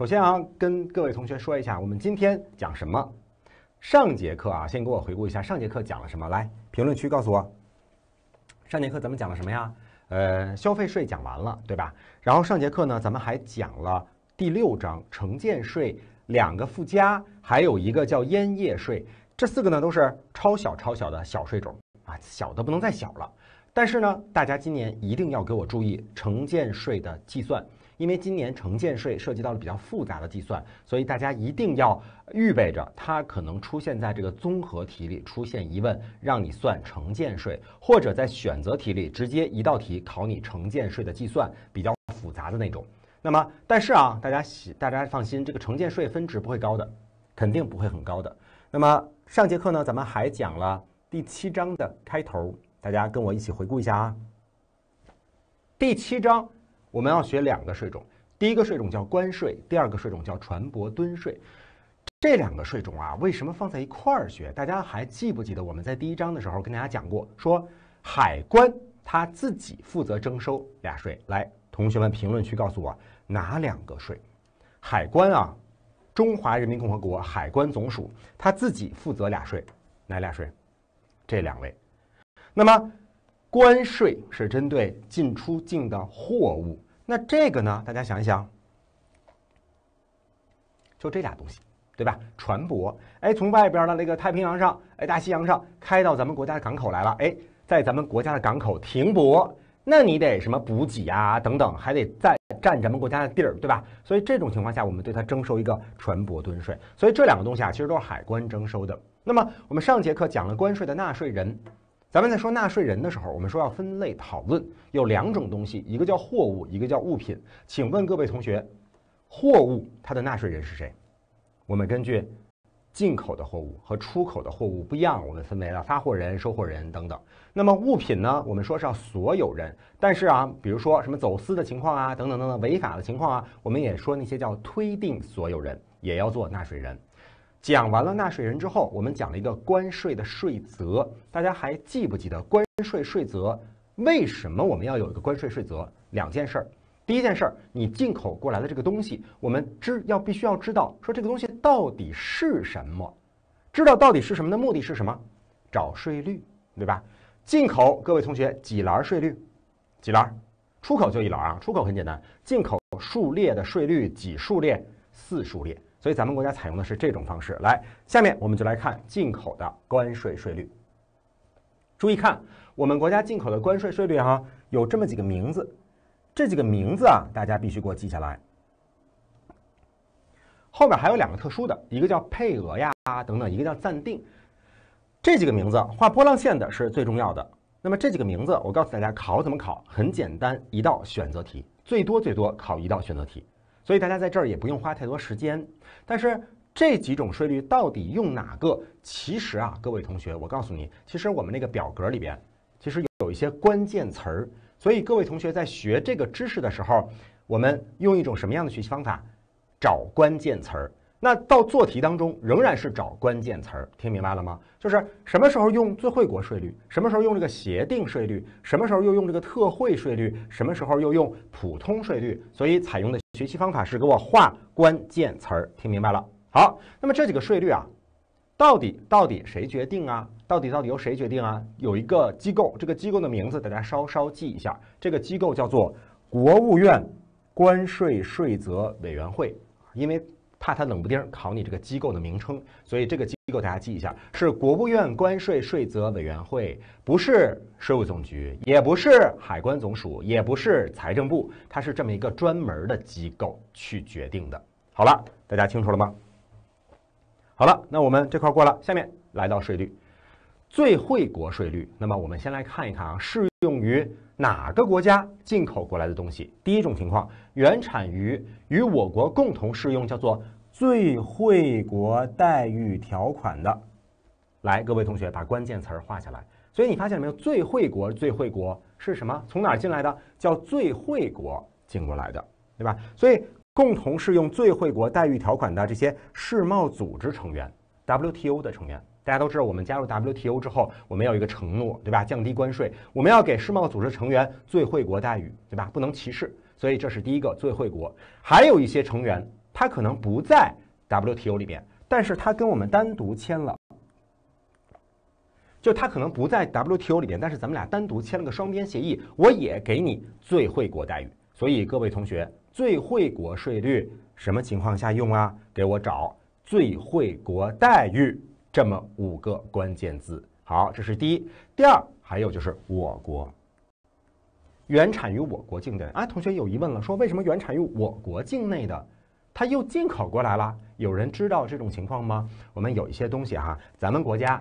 首先啊，跟各位同学说一下，我们今天讲什么？上节课啊，先给我回顾一下上节课讲了什么。来，评论区告诉我，上节课咱们讲了什么呀？呃，消费税讲完了，对吧？然后上节课呢，咱们还讲了第六章城建税两个附加，还有一个叫烟叶税，这四个呢都是超小超小的小税种啊，小的不能再小了。但是呢，大家今年一定要给我注意城建税的计算。因为今年城建税涉及到了比较复杂的计算，所以大家一定要预备着，它可能出现在这个综合题里出现疑问，让你算城建税，或者在选择题里直接一道题考你城建税的计算，比较复杂的那种。那么，但是啊，大家大家放心，这个城建税分值不会高的，肯定不会很高的。那么上节课呢，咱们还讲了第七章的开头，大家跟我一起回顾一下啊，第七章。我们要学两个税种，第一个税种叫关税，第二个税种叫船舶吨税。这两个税种啊，为什么放在一块儿学？大家还记不记得我们在第一章的时候跟大家讲过，说海关他自己负责征收俩税。来，同学们评论区告诉我哪两个税？海关啊，中华人民共和国海关总署他自己负责俩税，哪俩税？这两位。那么。关税是针对进出境的货物，那这个呢？大家想一想，就这俩东西，对吧？船舶，哎，从外边的那个太平洋上，哎，大西洋上开到咱们国家的港口来了，哎，在咱们国家的港口停泊，那你得什么补给啊？等等，还得再占咱们国家的地儿，对吧？所以这种情况下，我们对它征收一个船舶吨税。所以这两个东西啊，其实都是海关征收的。那么我们上节课讲了关税的纳税人。咱们在说纳税人的时候，我们说要分类讨论，有两种东西，一个叫货物，一个叫物品。请问各位同学，货物它的纳税人是谁？我们根据进口的货物和出口的货物不一样，我们分为了发货人、收货人等等。那么物品呢？我们说是要所有人，但是啊，比如说什么走私的情况啊，等等等等违法的情况啊，我们也说那些叫推定所有人也要做纳税人。讲完了纳税人之后，我们讲了一个关税的税则，大家还记不记得关税税则？为什么我们要有一个关税税则？两件事儿，第一件事儿，你进口过来的这个东西，我们知要必须要知道，说这个东西到底是什么，知道到底是什么的目的是什么？找税率，对吧？进口各位同学几栏税率？几栏？出口就一栏啊，出口很简单，进口数列的税率几数列？四数列。所以咱们国家采用的是这种方式。来，下面我们就来看进口的关税税率。注意看，我们国家进口的关税税率哈，有这么几个名字，这几个名字啊，大家必须给我记下来。后面还有两个特殊的，一个叫配额呀等等，一个叫暂定。这几个名字画波浪线的是最重要的。那么这几个名字，我告诉大家考怎么考，很简单，一道选择题，最多最多考一道选择题。所以大家在这儿也不用花太多时间，但是这几种税率到底用哪个？其实啊，各位同学，我告诉你，其实我们那个表格里边其实有一些关键词儿。所以各位同学在学这个知识的时候，我们用一种什么样的学习方法？找关键词儿。那到做题当中，仍然是找关键词儿，听明白了吗？就是什么时候用最惠国税率，什么时候用这个协定税率，什么时候又用这个特惠税率，什么时候又用普通税率。所以，采用的学习方法是给我画关键词儿，听明白了？好，那么这几个税率啊，到底到底谁决定啊？到底到底由谁决定啊？有一个机构，这个机构的名字大家稍稍记一下，这个机构叫做国务院关税税则委员会，因为。怕他冷不丁考你这个机构的名称，所以这个机构大家记一下，是国务院关税税则委员会，不是税务总局，也不是海关总署，也不是财政部，它是这么一个专门的机构去决定的。好了，大家清楚了吗？好了，那我们这块过了，下面来到税率，最惠国税率。那么我们先来看一看啊，适用于哪个国家进口过来的东西？第一种情况，原产于与我国共同适用，叫做。最惠国待遇条款的，来，各位同学把关键词儿画下来。所以你发现了没有？最惠国，最惠国是什么？从哪儿进来的？叫最惠国进过来的，对吧？所以共同适用最惠国待遇条款的这些世贸组织成员 （WTO 的成员），大家都知道，我们加入 WTO 之后，我们要一个承诺，对吧？降低关税，我们要给世贸组织成员最惠国待遇，对吧？不能歧视。所以这是第一个最惠国。还有一些成员。它可能不在 WTO 里边，但是它跟我们单独签了，就它可能不在 WTO 里边，但是咱们俩单独签了个双边协议，我也给你最惠国待遇。所以各位同学，最惠国税率什么情况下用啊？给我找最惠国待遇这么五个关键字。好，这是第一，第二，还有就是我国原产于我国境的。啊，同学有疑问了，说为什么原产于我国境内的？它又进口过来了，有人知道这种情况吗？我们有一些东西哈，咱们国家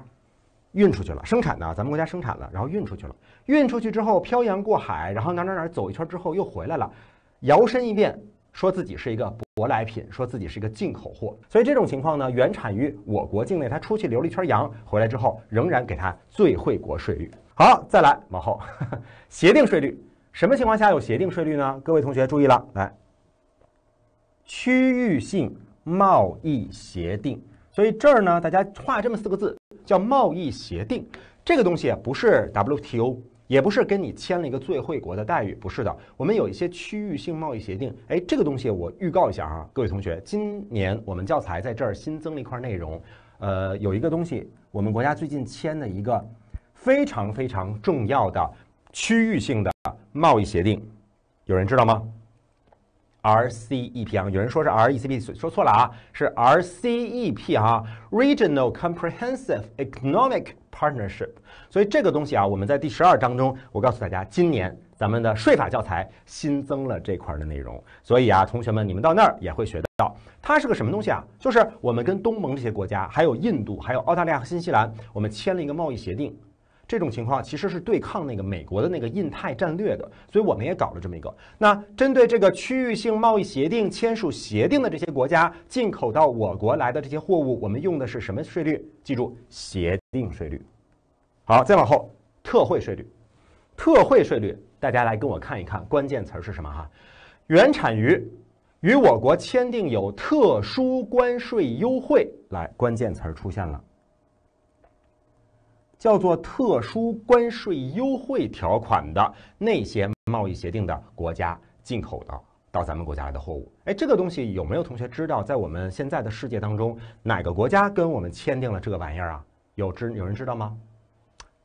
运出去了，生产的，咱们国家生产了，然后运出去了，运出去之后漂洋过海，然后哪哪哪走一圈之后又回来了，摇身一变，说自己是一个舶来品，说自己是一个进口货。所以这种情况呢，原产于我国境内，它出去流了一圈洋，回来之后仍然给他最惠国税率。好，再来往后，协定税率，什么情况下有协定税率呢？各位同学注意了，来。区域性贸易协定，所以这儿呢，大家画这么四个字叫贸易协定，这个东西不是 WTO，也不是跟你签了一个最惠国的待遇，不是的，我们有一些区域性贸易协定。哎，这个东西我预告一下啊，各位同学，今年我们教材在这儿新增了一块内容，呃，有一个东西，我们国家最近签的一个非常非常重要的区域性的贸易协定，有人知道吗？RCEP 啊，有人说是 RECP，说错了啊，是 RCEP 哈，Regional Comprehensive Economic Partnership。所以这个东西啊，我们在第十二章中，我告诉大家，今年咱们的税法教材新增了这块的内容，所以啊，同学们你们到那儿也会学到，它是个什么东西啊？就是我们跟东盟这些国家，还有印度，还有澳大利亚和新西兰，我们签了一个贸易协定。这种情况其实是对抗那个美国的那个印太战略的，所以我们也搞了这么一个。那针对这个区域性贸易协定签署协定的这些国家进口到我国来的这些货物，我们用的是什么税率？记住，协定税率。好，再往后，特惠税率。特惠税率，大家来跟我看一看，关键词儿是什么？哈，原产于与我国签订有特殊关税优惠，来，关键词儿出现了。叫做特殊关税优惠条款的那些贸易协定的国家进口的到咱们国家来的货物，哎，这个东西有没有同学知道？在我们现在的世界当中，哪个国家跟我们签订了这个玩意儿啊？有知有人知道吗？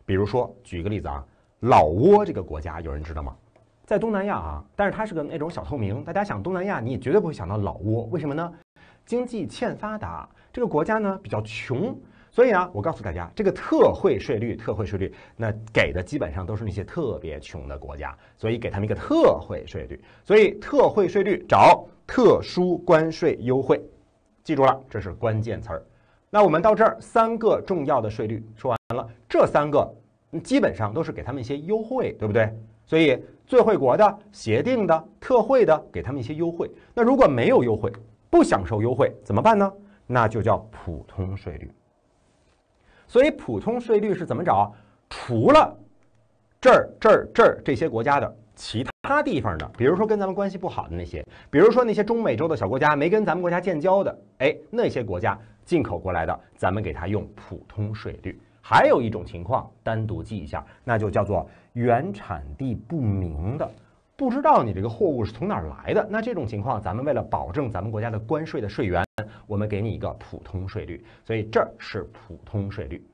比如说，举个例子啊，老挝这个国家有人知道吗？在东南亚啊，但是它是个那种小透明。大家想东南亚，你也绝对不会想到老挝，为什么呢？经济欠发达，这个国家呢比较穷。所以呢，我告诉大家，这个特惠税率、特惠税率，那给的基本上都是那些特别穷的国家，所以给他们一个特惠税率。所以特惠税率找特殊关税优惠，记住了，这是关键词儿。那我们到这儿三个重要的税率说完了，这三个基本上都是给他们一些优惠，对不对？所以最惠国的、协定的、特惠的，给他们一些优惠。那如果没有优惠，不享受优惠怎么办呢？那就叫普通税率。所以普通税率是怎么找？除了这儿、这儿、这儿这些国家的其他地方的，比如说跟咱们关系不好的那些，比如说那些中美洲的小国家没跟咱们国家建交的，哎，那些国家进口过来的，咱们给它用普通税率。还有一种情况，单独记一下，那就叫做原产地不明的。不知道你这个货物是从哪儿来的，那这种情况，咱们为了保证咱们国家的关税的税源，我们给你一个普通税率，所以这儿是普通税率。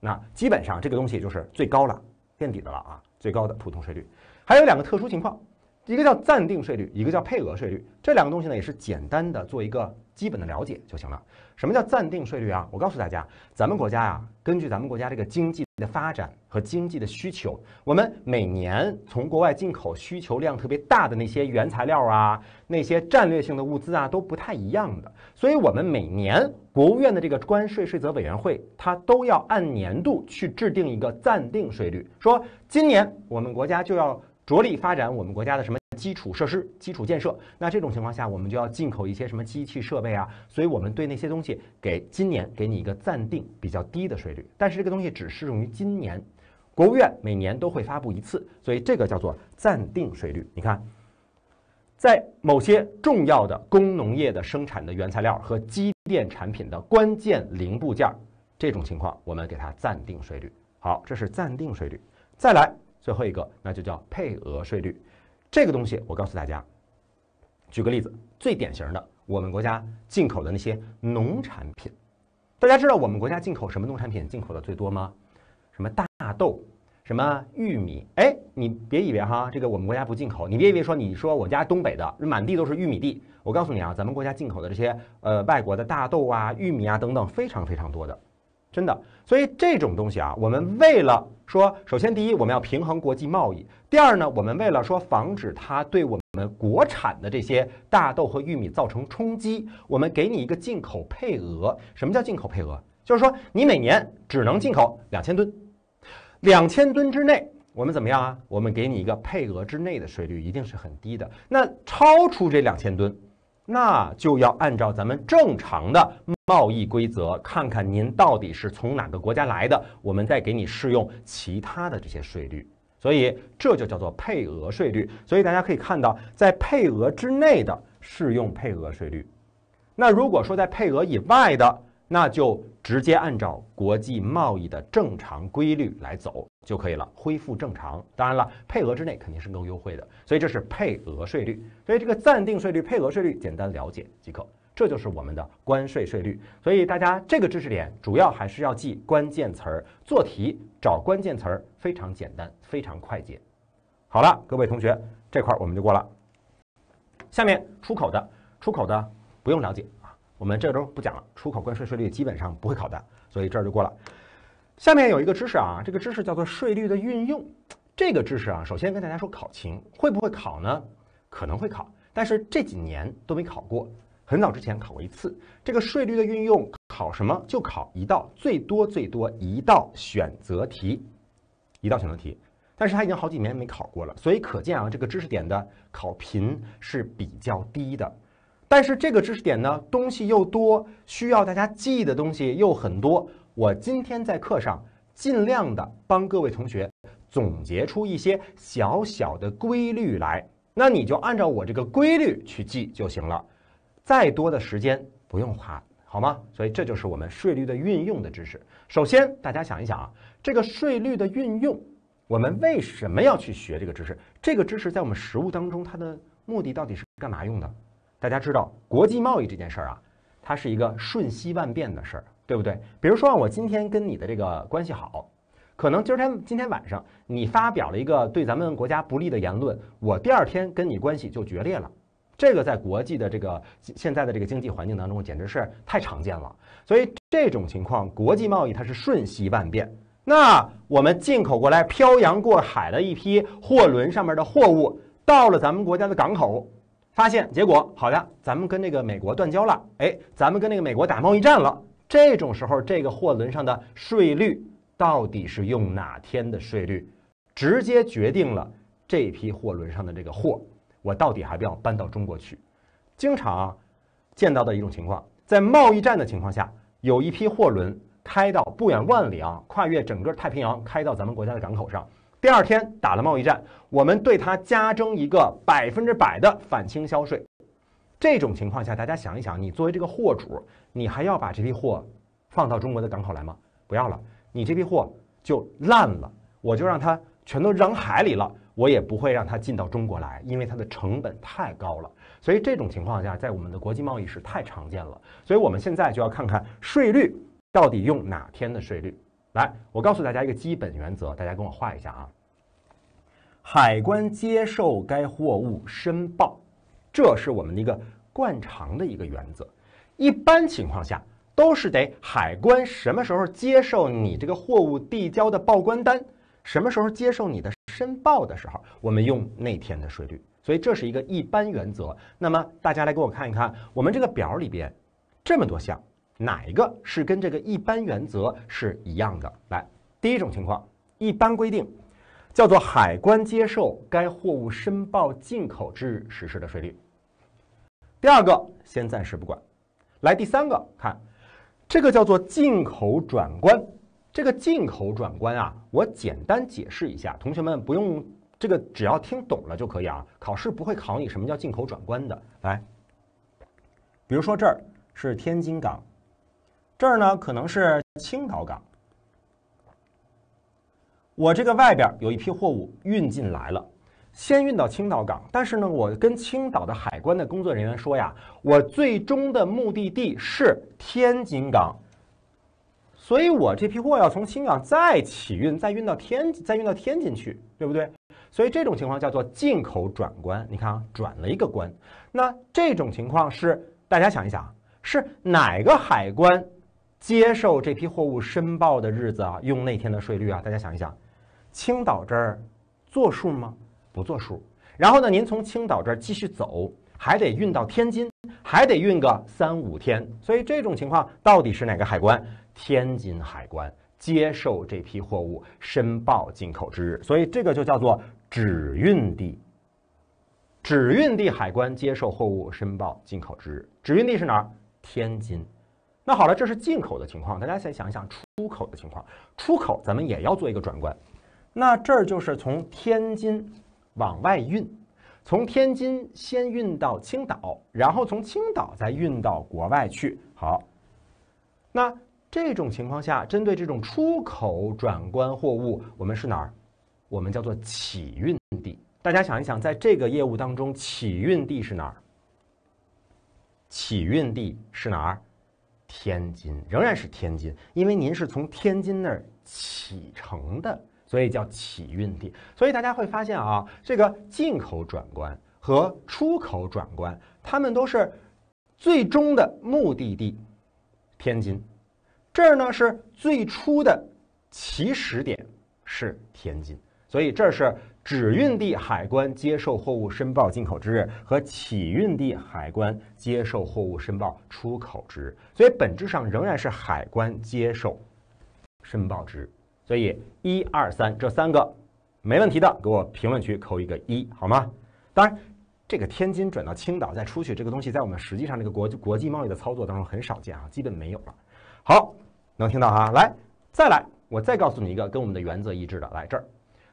那基本上这个东西就是最高了，垫底的了啊，最高的普通税率。还有两个特殊情况，一个叫暂定税率，一个叫配额税率。这两个东西呢，也是简单的做一个。基本的了解就行了。什么叫暂定税率啊？我告诉大家，咱们国家啊，根据咱们国家这个经济的发展和经济的需求，我们每年从国外进口需求量特别大的那些原材料啊，那些战略性的物资啊，都不太一样的。所以，我们每年国务院的这个关税税则委员会，它都要按年度去制定一个暂定税率，说今年我们国家就要着力发展我们国家的什么？基础设施、基础建设，那这种情况下，我们就要进口一些什么机器设备啊？所以我们对那些东西给今年给你一个暂定比较低的税率，但是这个东西只适用于今年。国务院每年都会发布一次，所以这个叫做暂定税率。你看，在某些重要的工农业的生产的原材料和机电产品的关键零部件，这种情况我们给它暂定税率。好，这是暂定税率。再来最后一个，那就叫配额税率。这个东西，我告诉大家，举个例子，最典型的，我们国家进口的那些农产品，大家知道我们国家进口什么农产品进口的最多吗？什么大豆，什么玉米？哎，你别以为哈，这个我们国家不进口，你别以为说你说我家东北的满地都是玉米地，我告诉你啊，咱们国家进口的这些呃外国的大豆啊、玉米啊等等，非常非常多的。真的，所以这种东西啊，我们为了说，首先第一，我们要平衡国际贸易；第二呢，我们为了说防止它对我们国产的这些大豆和玉米造成冲击，我们给你一个进口配额。什么叫进口配额？就是说你每年只能进口两千吨，两千吨之内，我们怎么样啊？我们给你一个配额之内的税率一定是很低的。那超出这两千吨？那就要按照咱们正常的贸易规则，看看您到底是从哪个国家来的，我们再给你适用其他的这些税率。所以这就叫做配额税率。所以大家可以看到，在配额之内的适用配额税率。那如果说在配额以外的，那就直接按照国际贸易的正常规律来走。就可以了，恢复正常。当然了，配额之内肯定是更优惠的，所以这是配额税率。所以这个暂定税率、配额税率，简单了解即可。这就是我们的关税税率。所以大家这个知识点主要还是要记关键词儿，做题找关键词儿非常简单，非常快捷。好了，各位同学，这块我们就过了。下面出口的，出口的不用了解啊，我们这周不讲了，出口关税税率基本上不会考的，所以这儿就过了。下面有一个知识啊，这个知识叫做税率的运用。这个知识啊，首先跟大家说，考勤会不会考呢？可能会考，但是这几年都没考过。很早之前考过一次，这个税率的运用考什么？就考一道，最多最多一道选择题，一道选择题。但是它已经好几年没考过了，所以可见啊，这个知识点的考频是比较低的。但是这个知识点呢，东西又多，需要大家记的东西又很多。我今天在课上尽量的帮各位同学总结出一些小小的规律来，那你就按照我这个规律去记就行了，再多的时间不用花，好吗？所以这就是我们税率的运用的知识。首先，大家想一想啊，这个税率的运用，我们为什么要去学这个知识？这个知识在我们实务当中，它的目的到底是干嘛用的？大家知道，国际贸易这件事儿啊，它是一个瞬息万变的事儿。对不对？比如说，我今天跟你的这个关系好，可能今天今天晚上你发表了一个对咱们国家不利的言论，我第二天跟你关系就决裂了。这个在国际的这个现在的这个经济环境当中，简直是太常见了。所以这种情况，国际贸易它是瞬息万变。那我们进口过来漂洋过海的一批货轮上面的货物，到了咱们国家的港口，发现结果好的，咱们跟那个美国断交了，哎，咱们跟那个美国打贸易战了。这种时候，这个货轮上的税率到底是用哪天的税率，直接决定了这批货轮上的这个货，我到底还不要搬到中国去？经常见到的一种情况，在贸易战的情况下，有一批货轮开到不远万里啊，跨越整个太平洋，开到咱们国家的港口上。第二天打了贸易战，我们对它加征一个百分之百的反倾销税。这种情况下，大家想一想，你作为这个货主，你还要把这批货放到中国的港口来吗？不要了，你这批货就烂了，我就让它全都扔海里了，我也不会让它进到中国来，因为它的成本太高了。所以这种情况下，在我们的国际贸易是太常见了。所以我们现在就要看看税率到底用哪天的税率。来，我告诉大家一个基本原则，大家跟我画一下啊。海关接受该货物申报。这是我们的一个惯常的一个原则，一般情况下都是得海关什么时候接受你这个货物递交的报关单，什么时候接受你的申报的时候，我们用那天的税率。所以这是一个一般原则。那么大家来给我看一看，我们这个表里边这么多项，哪一个是跟这个一般原则是一样的？来，第一种情况，一般规定。叫做海关接受该货物申报进口之日实施的税率。第二个先暂时不管，来第三个看，这个叫做进口转关。这个进口转关啊，我简单解释一下，同学们不用这个，只要听懂了就可以啊。考试不会考你什么叫进口转关的。来，比如说这儿是天津港，这儿呢可能是青岛港。我这个外边有一批货物运进来了，先运到青岛港，但是呢，我跟青岛的海关的工作人员说呀，我最终的目的地是天津港，所以我这批货要从青岛再起运，再运到天，再运到天津去，对不对？所以这种情况叫做进口转关，你看啊，转了一个关。那这种情况是大家想一想，是哪个海关接受这批货物申报的日子啊？用那天的税率啊？大家想一想。青岛这儿做数吗？不做数。然后呢，您从青岛这儿继续走，还得运到天津，还得运个三五天。所以这种情况到底是哪个海关？天津海关接受这批货物申报进口之日。所以这个就叫做只运地。只运地海关接受货物申报进口之日。只运地是哪儿？天津。那好了，这是进口的情况。大家再想一想出口的情况。出口咱们也要做一个转关。那这儿就是从天津往外运，从天津先运到青岛，然后从青岛再运到国外去。好，那这种情况下，针对这种出口转关货物，我们是哪儿？我们叫做起运地。大家想一想，在这个业务当中，起运地是哪儿？起运地是哪儿？天津仍然是天津，因为您是从天津那儿启程的。所以叫起运地，所以大家会发现啊，这个进口转关和出口转关，他们都是最终的目的地，天津。这儿呢是最初的起始点，是天津。所以这是止运地海关接受货物申报进口之日和起运地海关接受货物申报出口之日。所以本质上仍然是海关接受申报之日。所以一二三这三个没问题的，给我评论区扣一个一好吗？当然，这个天津转到青岛再出去，这个东西在我们实际上这个国国际贸易的操作当中很少见啊，基本没有了。好，能听到哈？来，再来，我再告诉你一个跟我们的原则一致的，来这儿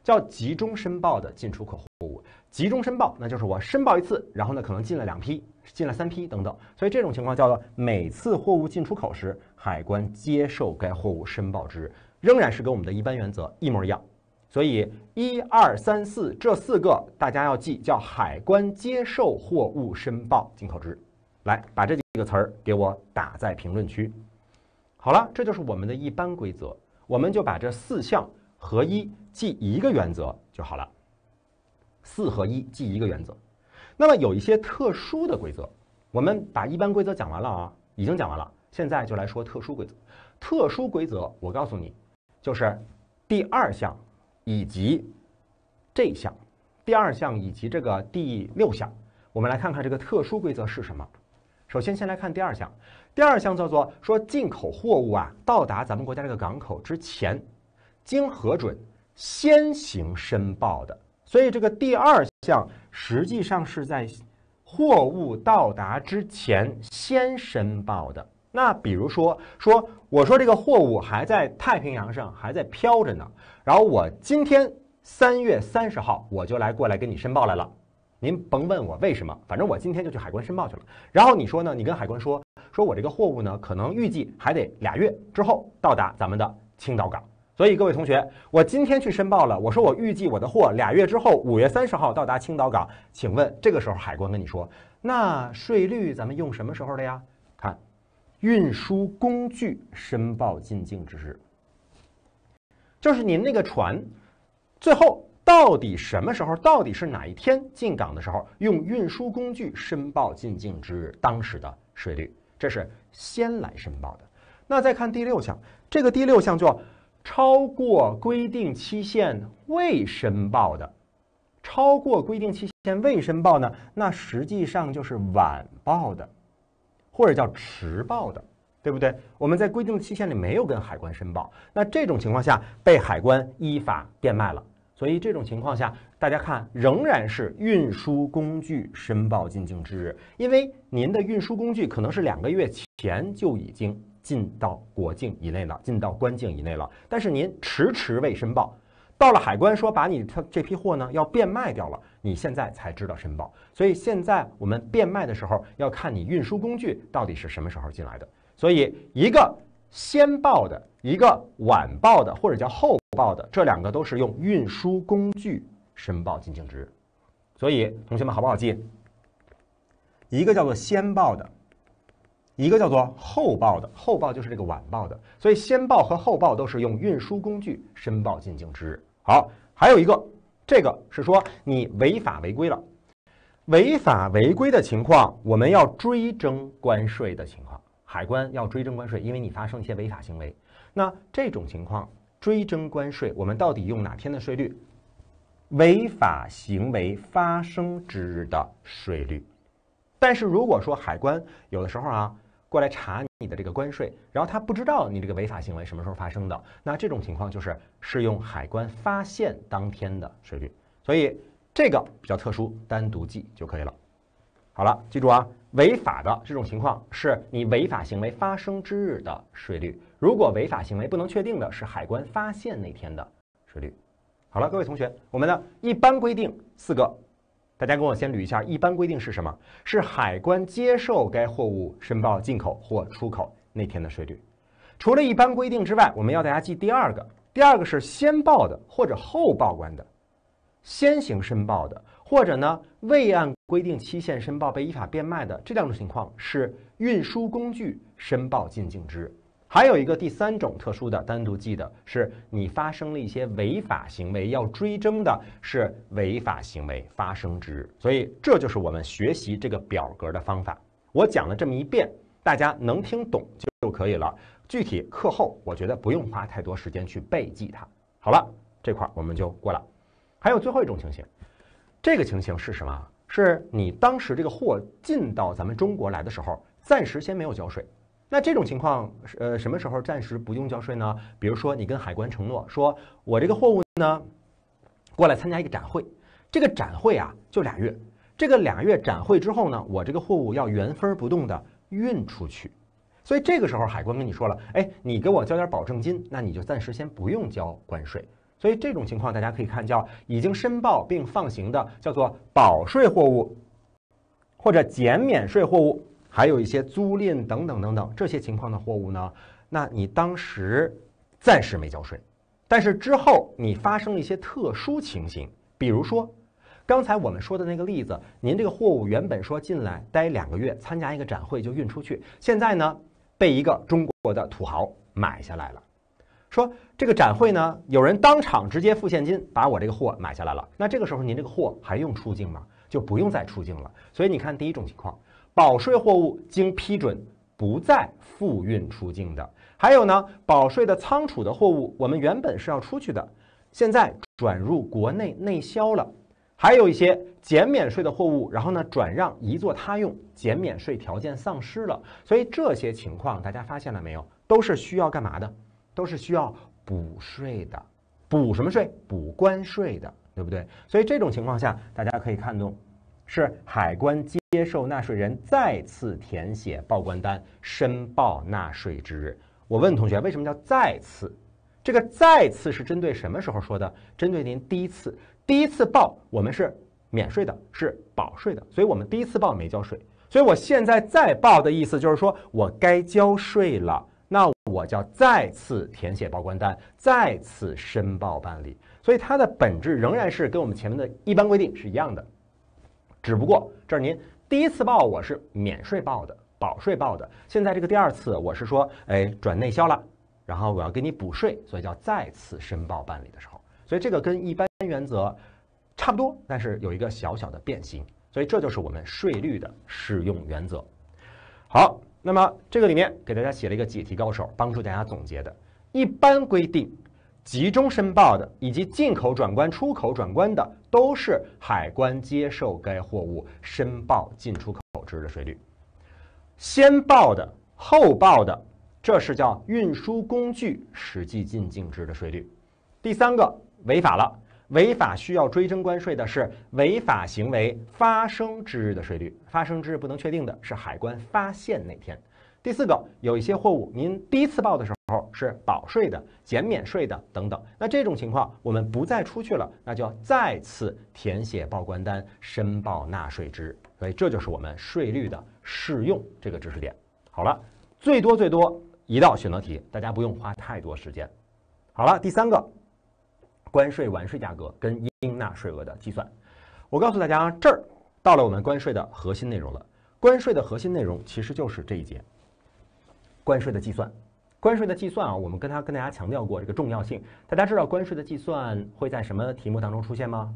叫集中申报的进出口货物，集中申报，那就是我申报一次，然后呢可能进了两批，进了三批等等，所以这种情况叫做每次货物进出口时，海关接受该货物申报之日。仍然是跟我们的一般原则一模一样，所以一二三四这四个大家要记，叫海关接受货物申报进口值。来，把这几个词儿给我打在评论区。好了，这就是我们的一般规则，我们就把这四项合一记一个原则就好了，四合一记一个原则。那么有一些特殊的规则，我们把一般规则讲完了啊，已经讲完了，现在就来说特殊规则。特殊规则，我告诉你。就是第二项以及这一项，第二项以及这个第六项，我们来看看这个特殊规则是什么。首先，先来看第二项，第二项叫做说进口货物啊到达咱们国家这个港口之前经核准先行申报的，所以这个第二项实际上是在货物到达之前先申报的。那比如说，说我说这个货物还在太平洋上，还在飘着呢。然后我今天三月三十号，我就来过来跟你申报来了。您甭问我为什么，反正我今天就去海关申报去了。然后你说呢？你跟海关说，说我这个货物呢，可能预计还得俩月之后到达咱们的青岛港。所以各位同学，我今天去申报了，我说我预计我的货俩月之后五月三十号到达青岛港。请问这个时候海关跟你说，那税率咱们用什么时候的呀？运输工具申报进境之日，就是您那个船最后到底什么时候，到底是哪一天进港的时候用运输工具申报进境之日当时的税率，这是先来申报的。那再看第六项，这个第六项叫超过规定期限未申报的，超过规定期限未申报呢，那实际上就是晚报的。或者叫迟报的，对不对？我们在规定的期限里没有跟海关申报，那这种情况下被海关依法变卖了。所以这种情况下，大家看仍然是运输工具申报进境之日，因为您的运输工具可能是两个月前就已经进到国境以内了，进到关境以内了，但是您迟迟未申报，到了海关说把你他这批货呢要变卖掉了。你现在才知道申报，所以现在我们变卖的时候要看你运输工具到底是什么时候进来的。所以一个先报的，一个晚报的，或者叫后报的，这两个都是用运输工具申报进境值。所以同学们好不好记？一个叫做先报的，一个叫做后报的，后报就是这个晚报的。所以先报和后报都是用运输工具申报进境值。好，还有一个。这个是说你违法违规了，违法违规的情况，我们要追征关税的情况，海关要追征关税，因为你发生一些违法行为。那这种情况追征关税，我们到底用哪天的税率？违法行为发生之日的税率。但是如果说海关有的时候啊。过来查你的这个关税，然后他不知道你这个违法行为什么时候发生的，那这种情况就是适用海关发现当天的税率。所以这个比较特殊，单独记就可以了。好了，记住啊，违法的这种情况是你违法行为发生之日的税率；如果违法行为不能确定的，是海关发现那天的税率。好了，各位同学，我们呢一般规定四个。大家跟我先捋一下，一般规定是什么？是海关接受该货物申报进口或出口那天的税率。除了一般规定之外，我们要大家记第二个，第二个是先报的或者后报关的，先行申报的或者呢未按规定期限申报被依法变卖的这两种情况是运输工具申报进境之，还有一个第三种特殊的单独记的是，你发生了一些违法行为要追征的是违法行为发生值，所以这就是我们学习这个表格的方法。我讲了这么一遍，大家能听懂就可以了。具体课后我觉得不用花太多时间去背记它。好了，这块儿我们就过了。还有最后一种情形，这个情形是什么？是你当时这个货进到咱们中国来的时候，暂时先没有交税。那这种情况，呃，什么时候暂时不用交税呢？比如说，你跟海关承诺，说我这个货物呢，过来参加一个展会，这个展会啊就俩月，这个俩月展会之后呢，我这个货物要原封不动的运出去，所以这个时候海关跟你说了，哎，你给我交点保证金，那你就暂时先不用交关税。所以这种情况，大家可以看叫已经申报并放行的，叫做保税货物或者减免税货物。还有一些租赁等等等等这些情况的货物呢？那你当时暂时没交税，但是之后你发生了一些特殊情形，比如说刚才我们说的那个例子，您这个货物原本说进来待两个月，参加一个展会就运出去，现在呢被一个中国的土豪买下来了，说这个展会呢有人当场直接付现金把我这个货买下来了。那这个时候您这个货还用出境吗？就不用再出境了。所以你看第一种情况。保税货物经批准不再复运出境的，还有呢，保税的仓储的货物，我们原本是要出去的，现在转入国内内销了；还有一些减免税的货物，然后呢，转让移作他用，减免税条件丧失了。所以这些情况，大家发现了没有？都是需要干嘛的？都是需要补税的，补什么税？补关税的，对不对？所以这种情况下，大家可以看懂。是海关接受纳税人再次填写报关单申报纳税之日。我问同学，为什么叫再次？这个再次是针对什么时候说的？针对您第一次，第一次报我们是免税的，是保税的，所以我们第一次报没交税。所以我现在再报的意思就是说我该交税了，那我叫再次填写报关单，再次申报办理。所以它的本质仍然是跟我们前面的一般规定是一样的。只不过，这是您第一次报，我是免税报的，保税报的。现在这个第二次，我是说，哎，转内销了，然后我要给你补税，所以叫再次申报办理的时候。所以这个跟一般原则差不多，但是有一个小小的变形。所以这就是我们税率的适用原则。好，那么这个里面给大家写了一个解题高手，帮助大家总结的一般规定。集中申报的以及进口转关、出口转关的，都是海关接受该货物申报进出口值的税率。先报的、后报的，这是叫运输工具实际进境值的税率。第三个违法了，违法需要追征关税的是违法行为发生之日的税率，发生之日不能确定的是海关发现那天。第四个，有一些货物您第一次报的时候是保税的、减免税的等等，那这种情况我们不再出去了，那就再次填写报关单申报纳税值。所以这就是我们税率的适用这个知识点。好了，最多最多一道选择题，大家不用花太多时间。好了，第三个，关税完税价格跟应纳税额的计算，我告诉大家，这儿到了我们关税的核心内容了。关税的核心内容其实就是这一节。关税的计算，关税的计算啊，我们跟他跟大家强调过这个重要性。大家知道关税的计算会在什么题目当中出现吗？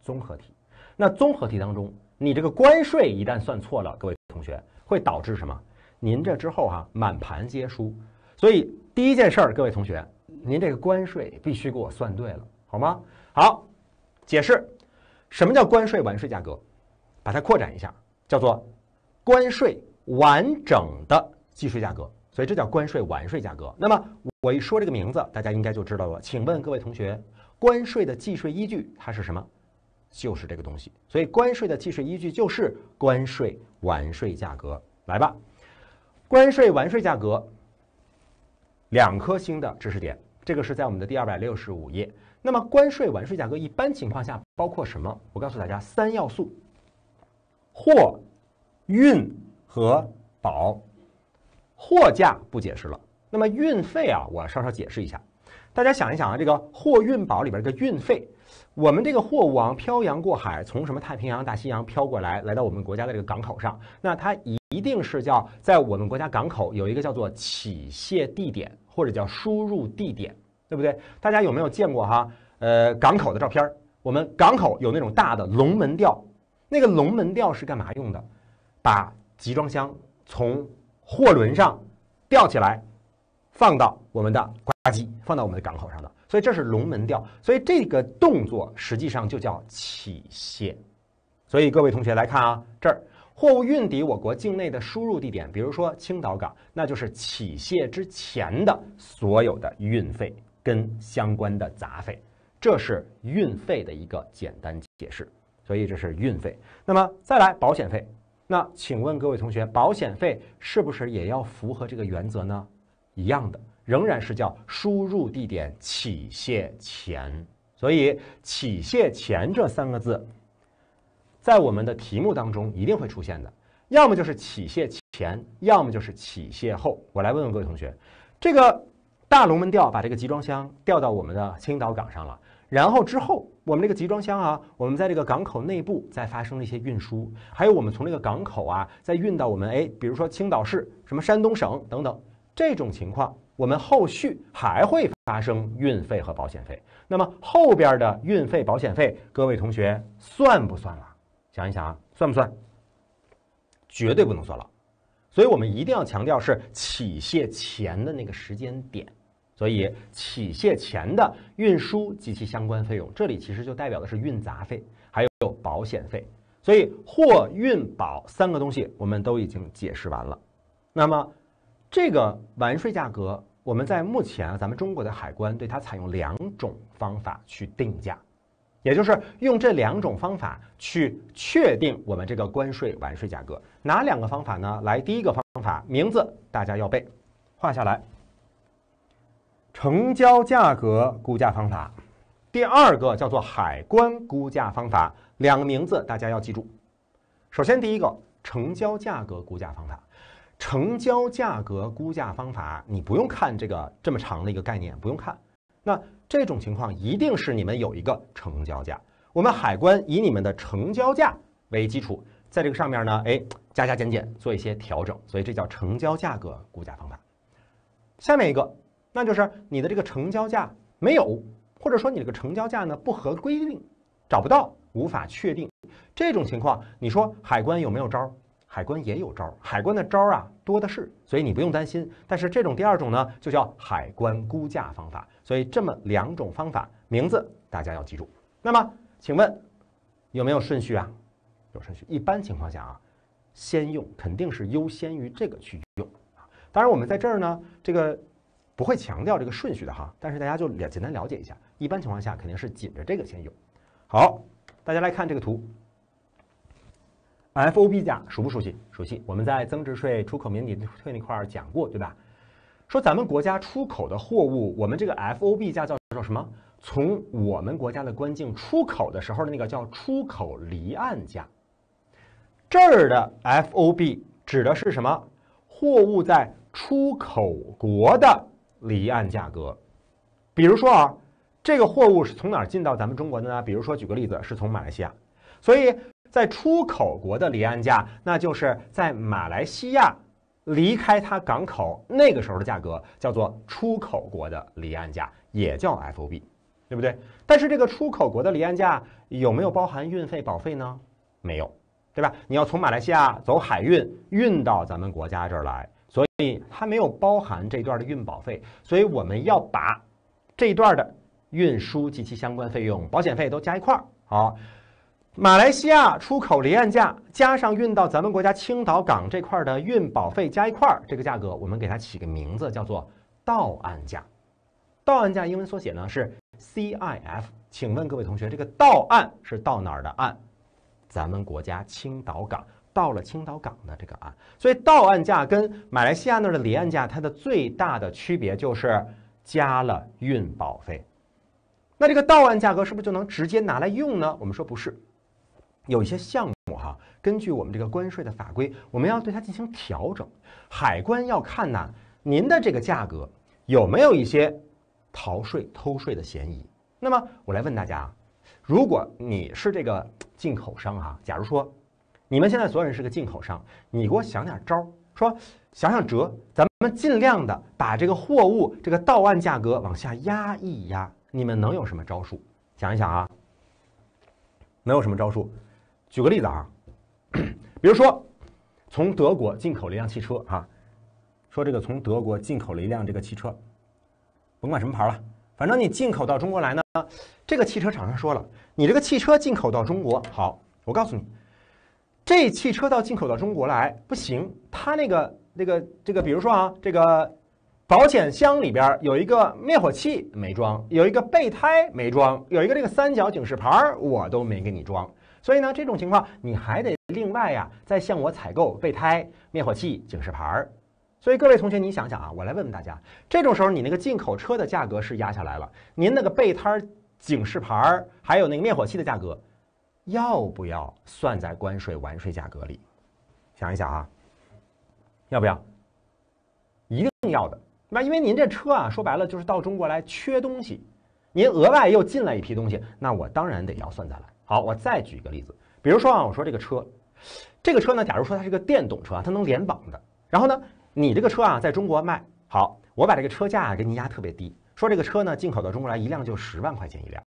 综合题。那综合题当中，你这个关税一旦算错了，各位同学会导致什么？您这之后哈满盘皆输。所以第一件事儿，各位同学，您这个关税必须给我算对了，好吗？好，解释什么叫关税完税价格，把它扩展一下，叫做关税完整的计税价格。所以这叫关税完税价格。那么我一说这个名字，大家应该就知道了。请问各位同学，关税的计税依据它是什么？就是这个东西。所以关税的计税依据就是关税完税价格。来吧，关税完税价格，两颗星的知识点，这个是在我们的第二百六十五页。那么关税完税价格一般情况下包括什么？我告诉大家，三要素：货、运和保。货价不解释了，那么运费啊，我稍稍解释一下。大家想一想啊，这个货运宝里边这个运费，我们这个货物啊漂洋过海，从什么太平洋、大西洋飘过来，来到我们国家的这个港口上，那它一定是叫在我们国家港口有一个叫做起卸地点或者叫输入地点，对不对？大家有没有见过哈？呃，港口的照片，我们港口有那种大的龙门吊，那个龙门吊是干嘛用的？把集装箱从货轮上吊起来，放到我们的挂机，放到我们的港口上的，所以这是龙门吊。所以这个动作实际上就叫起卸。所以各位同学来看啊，这儿货物运抵我国境内的输入地点，比如说青岛港，那就是起卸之前的所有的运费跟相关的杂费，这是运费的一个简单解释。所以这是运费。那么再来保险费。那请问各位同学，保险费是不是也要符合这个原则呢？一样的，仍然是叫输入地点起卸前。所以“起卸前”这三个字，在我们的题目当中一定会出现的，要么就是起卸前，要么就是起卸后。我来问问各位同学，这个大龙门吊把这个集装箱吊到我们的青岛港上了，然后之后。我们这个集装箱啊，我们在这个港口内部在发生了一些运输，还有我们从这个港口啊，再运到我们哎，比如说青岛市、什么山东省等等这种情况，我们后续还会发生运费和保险费。那么后边的运费、保险费，各位同学算不算了？想一想啊，算不算？绝对不能算了。所以我们一定要强调是起卸前的那个时间点。所以起卸前的运输及其相关费用，这里其实就代表的是运杂费，还有保险费。所以货运保三个东西我们都已经解释完了。那么这个完税价格，我们在目前啊，咱们中国的海关对它采用两种方法去定价，也就是用这两种方法去确定我们这个关税完税价格。哪两个方法呢？来，第一个方法名字大家要背，画下来。成交价格估价方法，第二个叫做海关估价方法，两个名字大家要记住。首先，第一个成交价格估价方法，成交价格估价方法，你不用看这个这么长的一个概念，不用看。那这种情况一定是你们有一个成交价，我们海关以你们的成交价为基础，在这个上面呢，哎，加加减减做一些调整，所以这叫成交价格估价方法。下面一个。那就是你的这个成交价没有，或者说你这个成交价呢不合规定，找不到，无法确定，这种情况，你说海关有没有招？海关也有招，海关的招啊多的是，所以你不用担心。但是这种第二种呢，就叫海关估价方法。所以这么两种方法名字大家要记住。那么，请问有没有顺序啊？有顺序，一般情况下啊，先用肯定是优先于这个去用。当然，我们在这儿呢，这个。不会强调这个顺序的哈，但是大家就了简单了解一下。一般情况下肯定是紧着这个先有。好，大家来看这个图。F O B 价熟不熟悉？熟悉，我们在增值税出口免抵退那块儿讲过，对吧？说咱们国家出口的货物，我们这个 F O B 价叫做什么？从我们国家的关境出口的时候的那个叫出口离岸价。这儿的 F O B 指的是什么？货物在出口国的。离岸价格，比如说啊，这个货物是从哪儿进到咱们中国的呢？比如说，举个例子，是从马来西亚，所以在出口国的离岸价，那就是在马来西亚离开它港口那个时候的价格，叫做出口国的离岸价，也叫 FOB，对不对？但是这个出口国的离岸价有没有包含运费、保费呢？没有，对吧？你要从马来西亚走海运，运到咱们国家这儿来。所以它没有包含这段的运保费，所以我们要把这段的运输及其相关费用、保险费都加一块儿。好，马来西亚出口离岸价加上运到咱们国家青岛港这块的运保费加一块儿，这个价格我们给它起个名字叫做到岸价。到岸价英文缩写呢是 CIF。请问各位同学，这个到岸是到哪儿的岸？咱们国家青岛港。到了青岛港的这个岸，所以到岸价跟马来西亚那的离岸价，它的最大的区别就是加了运保费。那这个到岸价格是不是就能直接拿来用呢？我们说不是，有一些项目哈，根据我们这个关税的法规，我们要对它进行调整。海关要看呢，您的这个价格有没有一些逃税偷税的嫌疑？那么我来问大家啊，如果你是这个进口商啊，假如说。你们现在所有人是个进口商，你给我想点招儿，说想想辙，咱们尽量的把这个货物这个到岸价格往下压一压。你们能有什么招数？想一想啊，能有什么招数？举个例子啊，比如说从德国进口了一辆汽车啊，说这个从德国进口了一辆这个汽车，甭管什么牌了，反正你进口到中国来呢，这个汽车厂商说了，你这个汽车进口到中国，好，我告诉你。这汽车到进口到中国来不行，它那个那个这个，比如说啊，这个保险箱里边有一个灭火器没装，有一个备胎没装，有一个这个三角警示牌儿我都没给你装，所以呢这种情况你还得另外呀再向我采购备胎、灭火器、警示牌儿。所以各位同学你想想啊，我来问问大家，这种时候你那个进口车的价格是压下来了，您那个备胎、警示牌儿还有那个灭火器的价格？要不要算在关税完税价格里？想一想啊，要不要？一定要的。那因为您这车啊，说白了就是到中国来缺东西，您额外又进来一批东西，那我当然得要算在来。好，我再举一个例子，比如说啊，我说这个车，这个车呢，假如说它是个电动车，啊，它能联网的。然后呢，你这个车啊，在中国卖好，我把这个车价给您压特别低，说这个车呢，进口到中国来一辆就十万块钱一辆。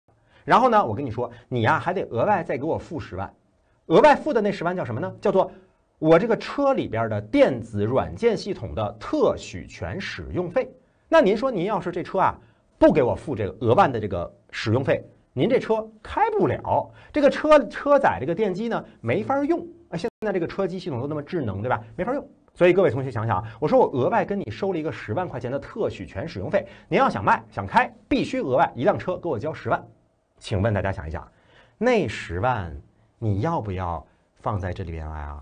然后呢，我跟你说，你呀还得额外再给我付十万，额外付的那十万叫什么呢？叫做我这个车里边的电子软件系统的特许权使用费。那您说，您要是这车啊不给我付这个额外的这个使用费，您这车开不了，这个车车载这个电机呢没法用啊。现在这个车机系统都那么智能，对吧？没法用。所以各位同学想想啊，我说我额外跟你收了一个十万块钱的特许权使用费，您要想卖、想开，必须额外一辆车给我交十万。请问大家想一想，那十万你要不要放在这里边来啊？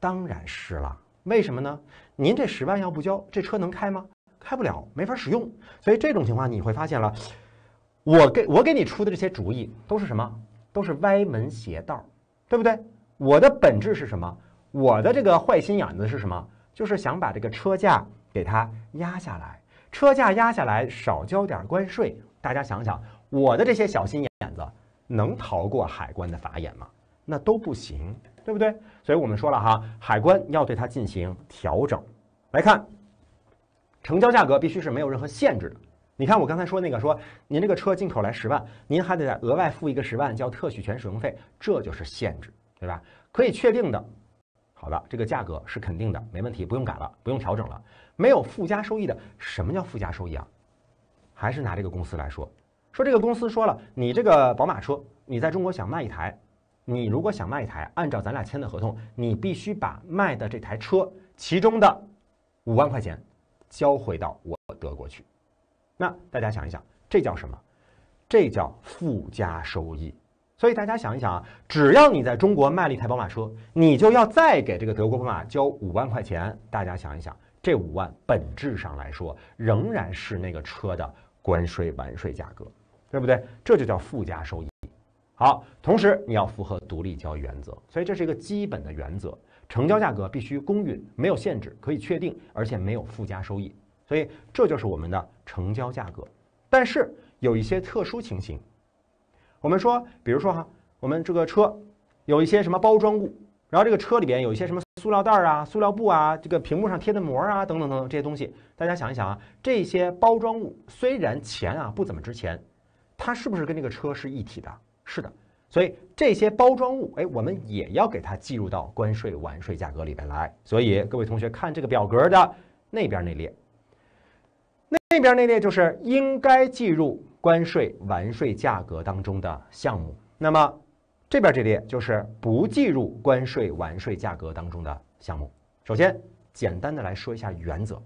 当然是了。为什么呢？您这十万要不交，这车能开吗？开不了，没法使用。所以这种情况，你会发现了，我给我给你出的这些主意都是什么？都是歪门邪道，对不对？我的本质是什么？我的这个坏心眼子是什么？就是想把这个车价给它压下来，车价压下来少交点关税。大家想想。我的这些小心眼子能逃过海关的法眼吗？那都不行，对不对？所以我们说了哈，海关要对它进行调整。来看，成交价格必须是没有任何限制的。你看我刚才说那个，说您这个车进口来十万，您还得额外付一个十万，叫特许权使用费，这就是限制，对吧？可以确定的，好的，这个价格是肯定的，没问题，不用改了，不用调整了。没有附加收益的，什么叫附加收益啊？还是拿这个公司来说。说这个公司说了，你这个宝马车，你在中国想卖一台，你如果想卖一台，按照咱俩签的合同，你必须把卖的这台车其中的五万块钱交回到我德国去。那大家想一想，这叫什么？这叫附加收益。所以大家想一想啊，只要你在中国卖了一台宝马车，你就要再给这个德国宝马交五万块钱。大家想一想，这五万本质上来说仍然是那个车的关税完税价格。对不对？这就叫附加收益。好，同时你要符合独立交易原则，所以这是一个基本的原则。成交价格必须公允，没有限制，可以确定，而且没有附加收益，所以这就是我们的成交价格。但是有一些特殊情形，我们说，比如说哈，我们这个车有一些什么包装物，然后这个车里边有一些什么塑料袋啊、塑料布啊、这个屏幕上贴的膜啊等等等等这些东西，大家想一想啊，这些包装物虽然钱啊不怎么值钱。它是不是跟这个车是一体的？是的，所以这些包装物，哎，我们也要给它计入到关税完税价格里边来。所以各位同学看这个表格的那边那列，那边那列就是应该计入关税完税价格当中的项目。那么这边这列就是不计入关税完税价格当中的项目。首先，简单的来说一下原则。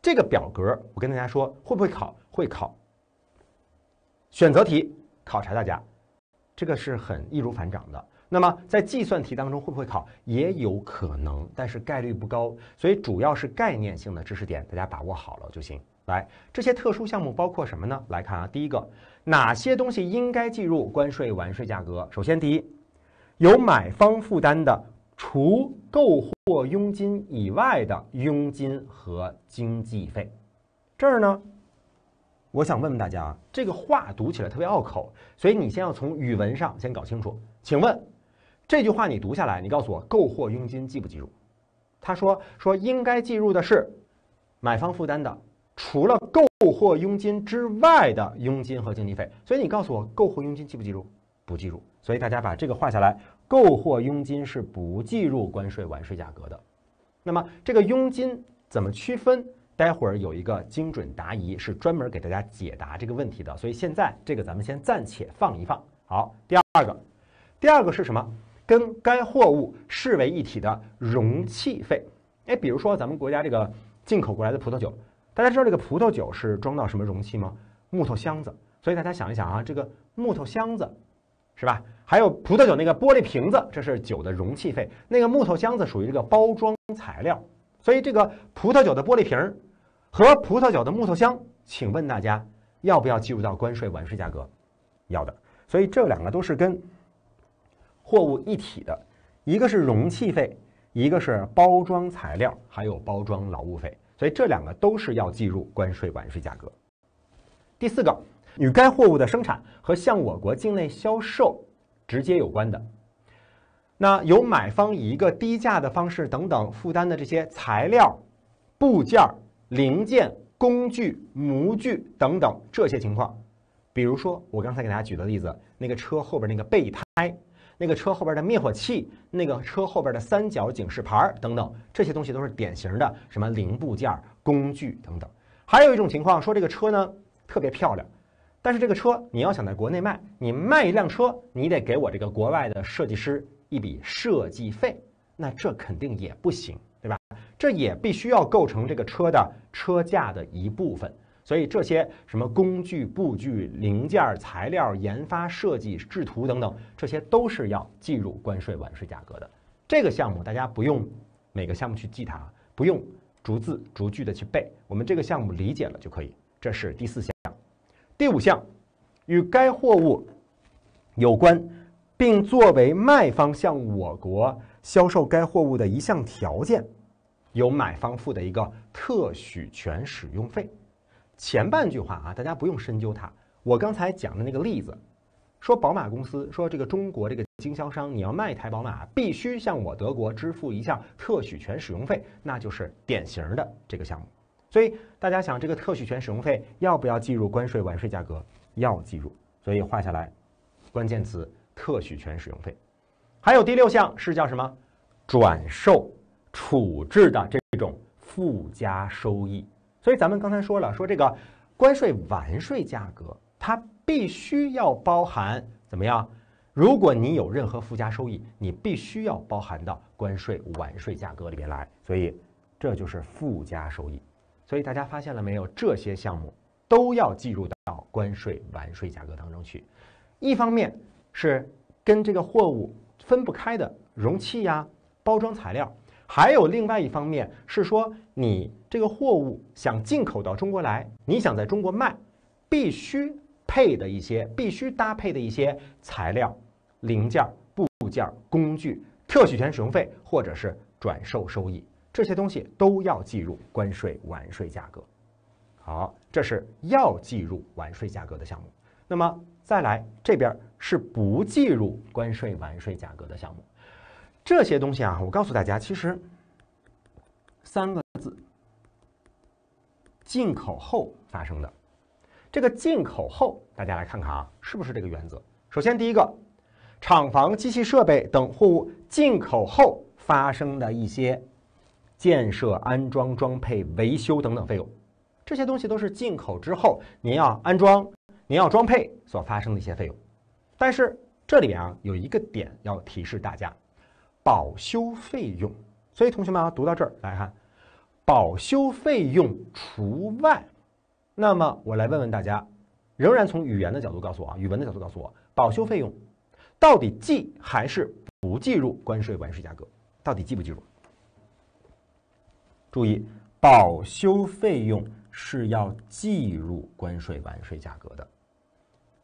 这个表格我跟大家说，会不会考？会考。选择题考察大家，这个是很易如反掌的。那么在计算题当中会不会考？也有可能，但是概率不高。所以主要是概念性的知识点，大家把握好了就行。来，这些特殊项目包括什么呢？来看啊，第一个，哪些东西应该计入关税完税价格？首先，第一，由买方负担的除购货佣金以外的佣金和经纪费，这儿呢。我想问问大家啊，这个话读起来特别拗口，所以你先要从语文上先搞清楚。请问这句话你读下来，你告诉我购货佣金记不计入？他说说应该计入的是买方负担的，除了购货佣金之外的佣金和经纪费。所以你告诉我购货佣金记不计入？不计入。所以大家把这个画下来，购货佣金是不计入关税完税价格的。那么这个佣金怎么区分？待会儿有一个精准答疑，是专门给大家解答这个问题的，所以现在这个咱们先暂且放一放。好，第二个，第二个是什么？跟该货物视为一体的容器费。哎，比如说咱们国家这个进口过来的葡萄酒，大家知道这个葡萄酒是装到什么容器吗？木头箱子。所以大家想一想啊，这个木头箱子是吧？还有葡萄酒那个玻璃瓶子，这是酒的容器费。那个木头箱子属于这个包装材料，所以这个葡萄酒的玻璃瓶。和葡萄酒的木头箱，请问大家要不要计入到关税完税价格？要的，所以这两个都是跟货物一体的，一个是容器费，一个是包装材料，还有包装劳务费，所以这两个都是要计入关税完税价格。第四个，与该货物的生产和向我国境内销售直接有关的，那由买方以一个低价的方式等等负担的这些材料、部件。零件、工具、模具等等这些情况，比如说我刚才给大家举的例子，那个车后边那个备胎，那个车后边的灭火器，那个车后边的三角警示牌儿等等，这些东西都是典型的什么零部件、工具等等。还有一种情况，说这个车呢特别漂亮，但是这个车你要想在国内卖，你卖一辆车，你得给我这个国外的设计师一笔设计费，那这肯定也不行。对吧？这也必须要构成这个车的车架的一部分，所以这些什么工具、布具、零件、材料、研发、设计、制图等等，这些都是要计入关税完税价格的。这个项目大家不用每个项目去记它，不用逐字逐句的去背，我们这个项目理解了就可以。这是第四项，第五项与该货物有关，并作为卖方向我国。销售该货物的一项条件，由买方付的一个特许权使用费。前半句话啊，大家不用深究它。我刚才讲的那个例子，说宝马公司说这个中国这个经销商你要卖一台宝马，必须向我德国支付一项特许权使用费，那就是典型的这个项目。所以大家想，这个特许权使用费要不要计入关税完税价格？要计入。所以画下来，关键词：特许权使用费。还有第六项是叫什么？转售处置的这种附加收益。所以咱们刚才说了，说这个关税完税价格，它必须要包含怎么样？如果你有任何附加收益，你必须要包含到关税完税价格里面来。所以这就是附加收益。所以大家发现了没有？这些项目都要计入到关税完税价格当中去。一方面是跟这个货物。分不开的容器呀、包装材料，还有另外一方面是说，你这个货物想进口到中国来，你想在中国卖，必须配的一些、必须搭配的一些材料、零件、部件、工具、特许权使用费或者是转售收益，这些东西都要计入关税完税价格。好，这是要计入完税价格的项目。那么再来这边是不计入关税完税价格的项目，这些东西啊，我告诉大家，其实三个字：进口后发生的。这个进口后，大家来看看啊，是不是这个原则？首先，第一个，厂房、机器设备等货物进口后发生的一些建设、安装、装配、维修等等费用，这些东西都是进口之后您要安装。你要装配所发生的一些费用，但是这里边啊有一个点要提示大家：保修费用。所以同学们啊，读到这儿，来看，保修费用除外。那么我来问问大家，仍然从语言的角度告诉我，啊，语文的角度告诉我，保修费用到底记还是不计入关税完税价格？到底记不计入？注意，保修费用是要计入关税完税价格的。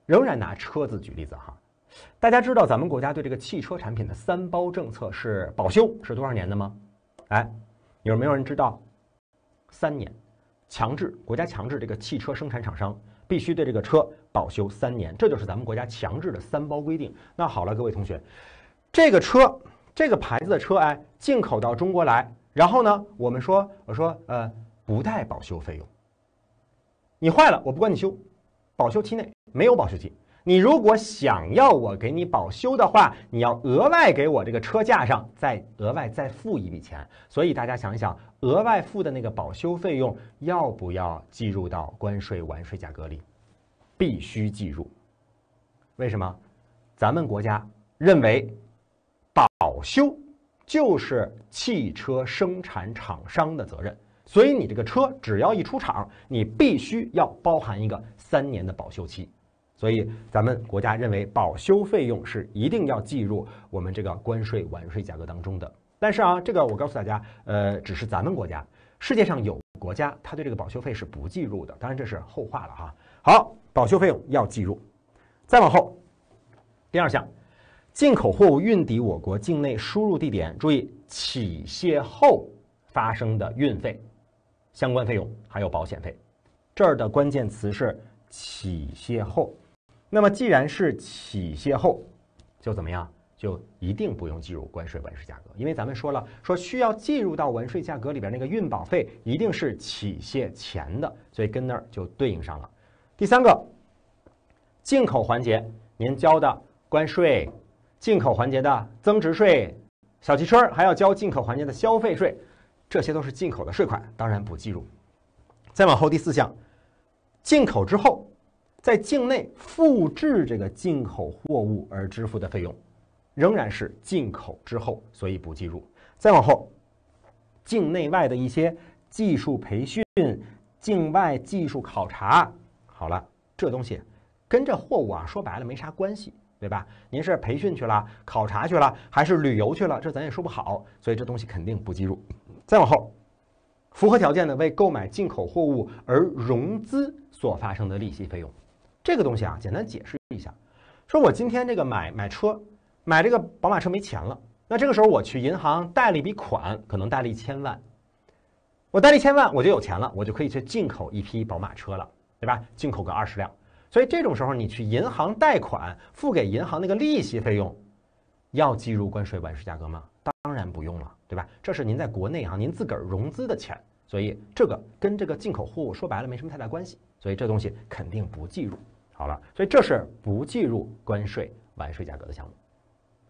仍然拿车子举例子哈，大家知道咱们国家对这个汽车产品的三包政策是保修是多少年的吗？哎，有没有人知道？三年，强制国家强制这个汽车生产厂商必须对这个车保修三年，这就是咱们国家强制的三包规定。那好了，各位同学，这个车这个牌子的车，哎，进口到中国来，然后呢，我们说我说呃不带保修费用，你坏了我不管你修。保修期内没有保修期，你如果想要我给你保修的话，你要额外给我这个车价上再额外再付一笔钱。所以大家想一想，额外付的那个保修费用要不要计入到关税完税价格里？必须计入。为什么？咱们国家认为，保修就是汽车生产厂商的责任。所以你这个车只要一出厂，你必须要包含一个三年的保修期。所以咱们国家认为保修费用是一定要计入我们这个关税完税价格当中的。但是啊，这个我告诉大家，呃，只是咱们国家，世界上有国家他对这个保修费是不计入的。当然这是后话了哈。好，保修费用要计入。再往后，第二项，进口货物运抵我国境内输入地点，注意起卸后发生的运费。相关费用还有保险费，这儿的关键词是起卸后。那么既然是起卸后，就怎么样？就一定不用计入关税完税价格，因为咱们说了，说需要计入到完税价格里边那个运保费一定是起卸前的，所以跟那儿就对应上了。第三个，进口环节您交的关税，进口环节的增值税，小汽车还要交进口环节的消费税。这些都是进口的税款，当然不计入。再往后第四项，进口之后在境内复制这个进口货物而支付的费用，仍然是进口之后，所以不计入。再往后，境内外的一些技术培训、境外技术考察，好了，这东西跟这货物啊，说白了没啥关系，对吧？您是培训去了、考察去了，还是旅游去了？这咱也说不好，所以这东西肯定不计入。再往后，符合条件的为购买进口货物而融资所发生的利息费用，这个东西啊，简单解释一下。说我今天这个买买车，买这个宝马车没钱了，那这个时候我去银行贷了一笔款，可能贷了一千万，我贷了一千万我就有钱了，我就可以去进口一批宝马车了，对吧？进口个二十辆，所以这种时候你去银行贷款付给银行那个利息费用，要计入关税完税价格吗？不用了，对吧？这是您在国内啊，您自个儿融资的钱，所以这个跟这个进口货物说白了没什么太大关系，所以这东西肯定不计入。好了，所以这是不计入关税完税价格的项目。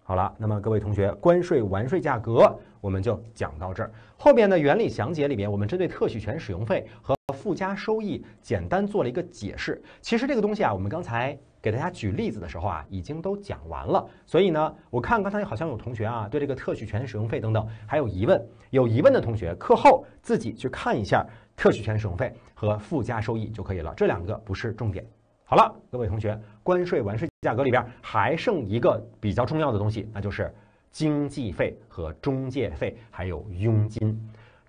好了，那么各位同学，关税完税价格我们就讲到这儿。后边的原理详解里面，我们针对特许权使用费和附加收益简单做了一个解释。其实这个东西啊，我们刚才。给大家举例子的时候啊，已经都讲完了，所以呢，我看刚才好像有同学啊，对这个特许权使用费等等还有疑问，有疑问的同学课后自己去看一下特许权使用费和附加收益就可以了，这两个不是重点。好了，各位同学，关税完税价格里边还剩一个比较重要的东西，那就是经济费和中介费还有佣金。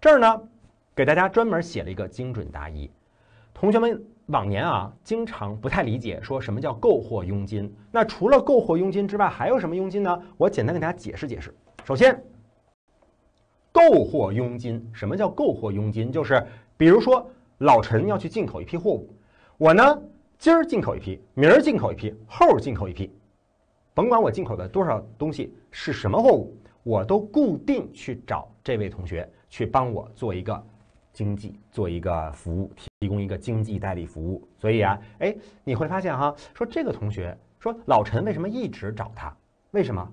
这儿呢，给大家专门写了一个精准答疑，同学们。往年啊，经常不太理解说什么叫购货佣金。那除了购货佣金之外，还有什么佣金呢？我简单给大家解释解释。首先，购货佣金，什么叫购货佣金？就是比如说老陈要去进口一批货物，我呢今儿进口一批，明儿进口一批，后儿进口一批，甭管我进口的多少东西是什么货物，我都固定去找这位同学去帮我做一个。经济做一个服务，提供一个经济代理服务，所以啊，哎，你会发现哈，说这个同学说老陈为什么一直找他？为什么？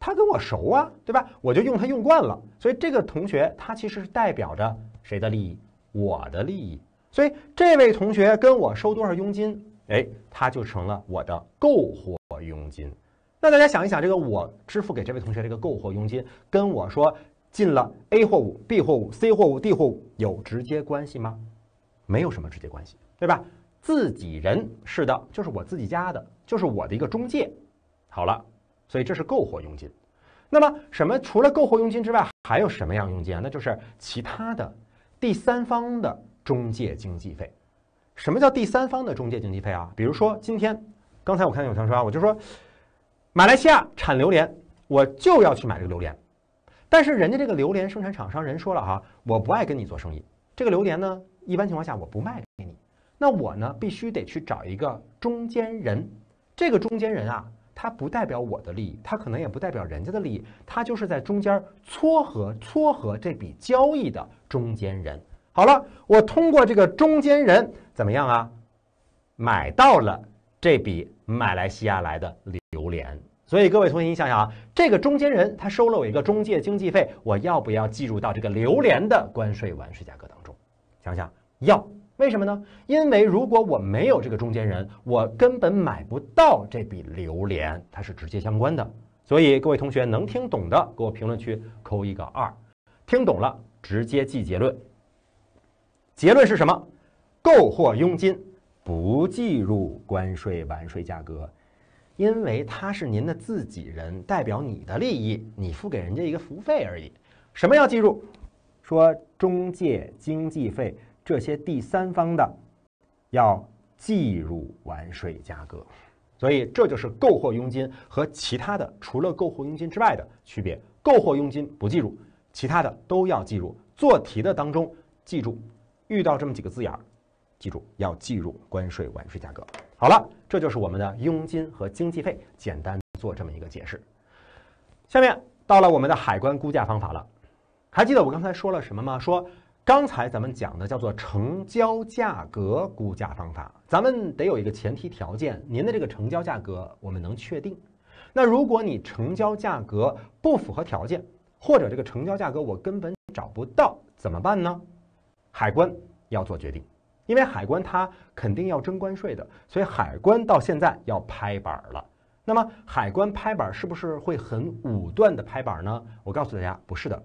他跟我熟啊，对吧？我就用他用惯了。所以这个同学他其实是代表着谁的利益？我的利益。所以这位同学跟我收多少佣金？哎，他就成了我的购货佣金。那大家想一想，这个我支付给这位同学这个购货佣金，跟我说。进了 A 货物、B 货物、C 货物、D 货物有直接关系吗？没有什么直接关系，对吧？自己人是的，就是我自己家的，就是我的一个中介。好了，所以这是购货佣金。那么什么？除了购货佣金之外，还有什么样佣金？啊？那就是其他的第三方的中介经纪费。什么叫第三方的中介经纪费啊？比如说今天刚才我看见有同学说，我就说马来西亚产榴莲，我就要去买这个榴莲。但是人家这个榴莲生产厂商人说了哈，我不爱跟你做生意。这个榴莲呢，一般情况下我不卖给你。那我呢，必须得去找一个中间人。这个中间人啊，他不代表我的利益，他可能也不代表人家的利益，他就是在中间撮合撮合这笔交易的中间人。好了，我通过这个中间人怎么样啊？买到了这笔马来西亚来的榴莲。所以各位同学，你想想啊，这个中间人他收了我一个中介经纪费，我要不要计入到这个榴莲的关税完税价格当中？想想，要，为什么呢？因为如果我没有这个中间人，我根本买不到这笔榴莲，它是直接相关的。所以各位同学能听懂的，给我评论区扣一个二，听懂了直接记结论。结论是什么？购货佣金不计入关税完税价格。因为他是您的自己人，代表你的利益，你付给人家一个服务费而已。什么要计入？说中介、经纪费这些第三方的要计入完税价格。所以这就是购货佣金和其他的除了购货佣金之外的区别。购货佣金不计入，其他的都要计入。做题的当中记住遇到这么几个字眼儿，记住要计入关税完税价格。好了，这就是我们的佣金和经纪费，简单做这么一个解释。下面到了我们的海关估价方法了，还记得我刚才说了什么吗？说刚才咱们讲的叫做成交价格估价方法，咱们得有一个前提条件，您的这个成交价格我们能确定。那如果你成交价格不符合条件，或者这个成交价格我根本找不到，怎么办呢？海关要做决定。因为海关它肯定要征关税的，所以海关到现在要拍板了。那么海关拍板是不是会很武断的拍板呢？我告诉大家，不是的。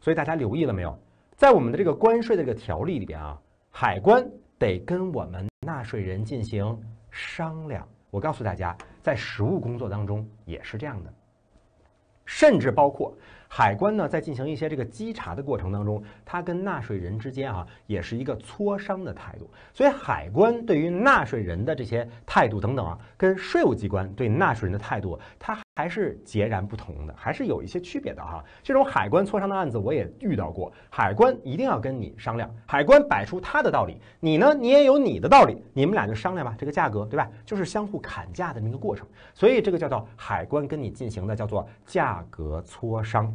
所以大家留意了没有？在我们的这个关税的这个条例里边啊，海关得跟我们纳税人进行商量。我告诉大家，在实务工作当中也是这样的，甚至包括。海关呢，在进行一些这个稽查的过程当中，他跟纳税人之间啊，也是一个磋商的态度。所以，海关对于纳税人的这些态度等等啊，跟税务机关对纳税人的态度，它。还是截然不同的，还是有一些区别的哈。这种海关磋商的案子我也遇到过，海关一定要跟你商量，海关摆出他的道理，你呢，你也有你的道理，你们俩就商量吧，这个价格，对吧？就是相互砍价的那个过程，所以这个叫做海关跟你进行的叫做价格磋商。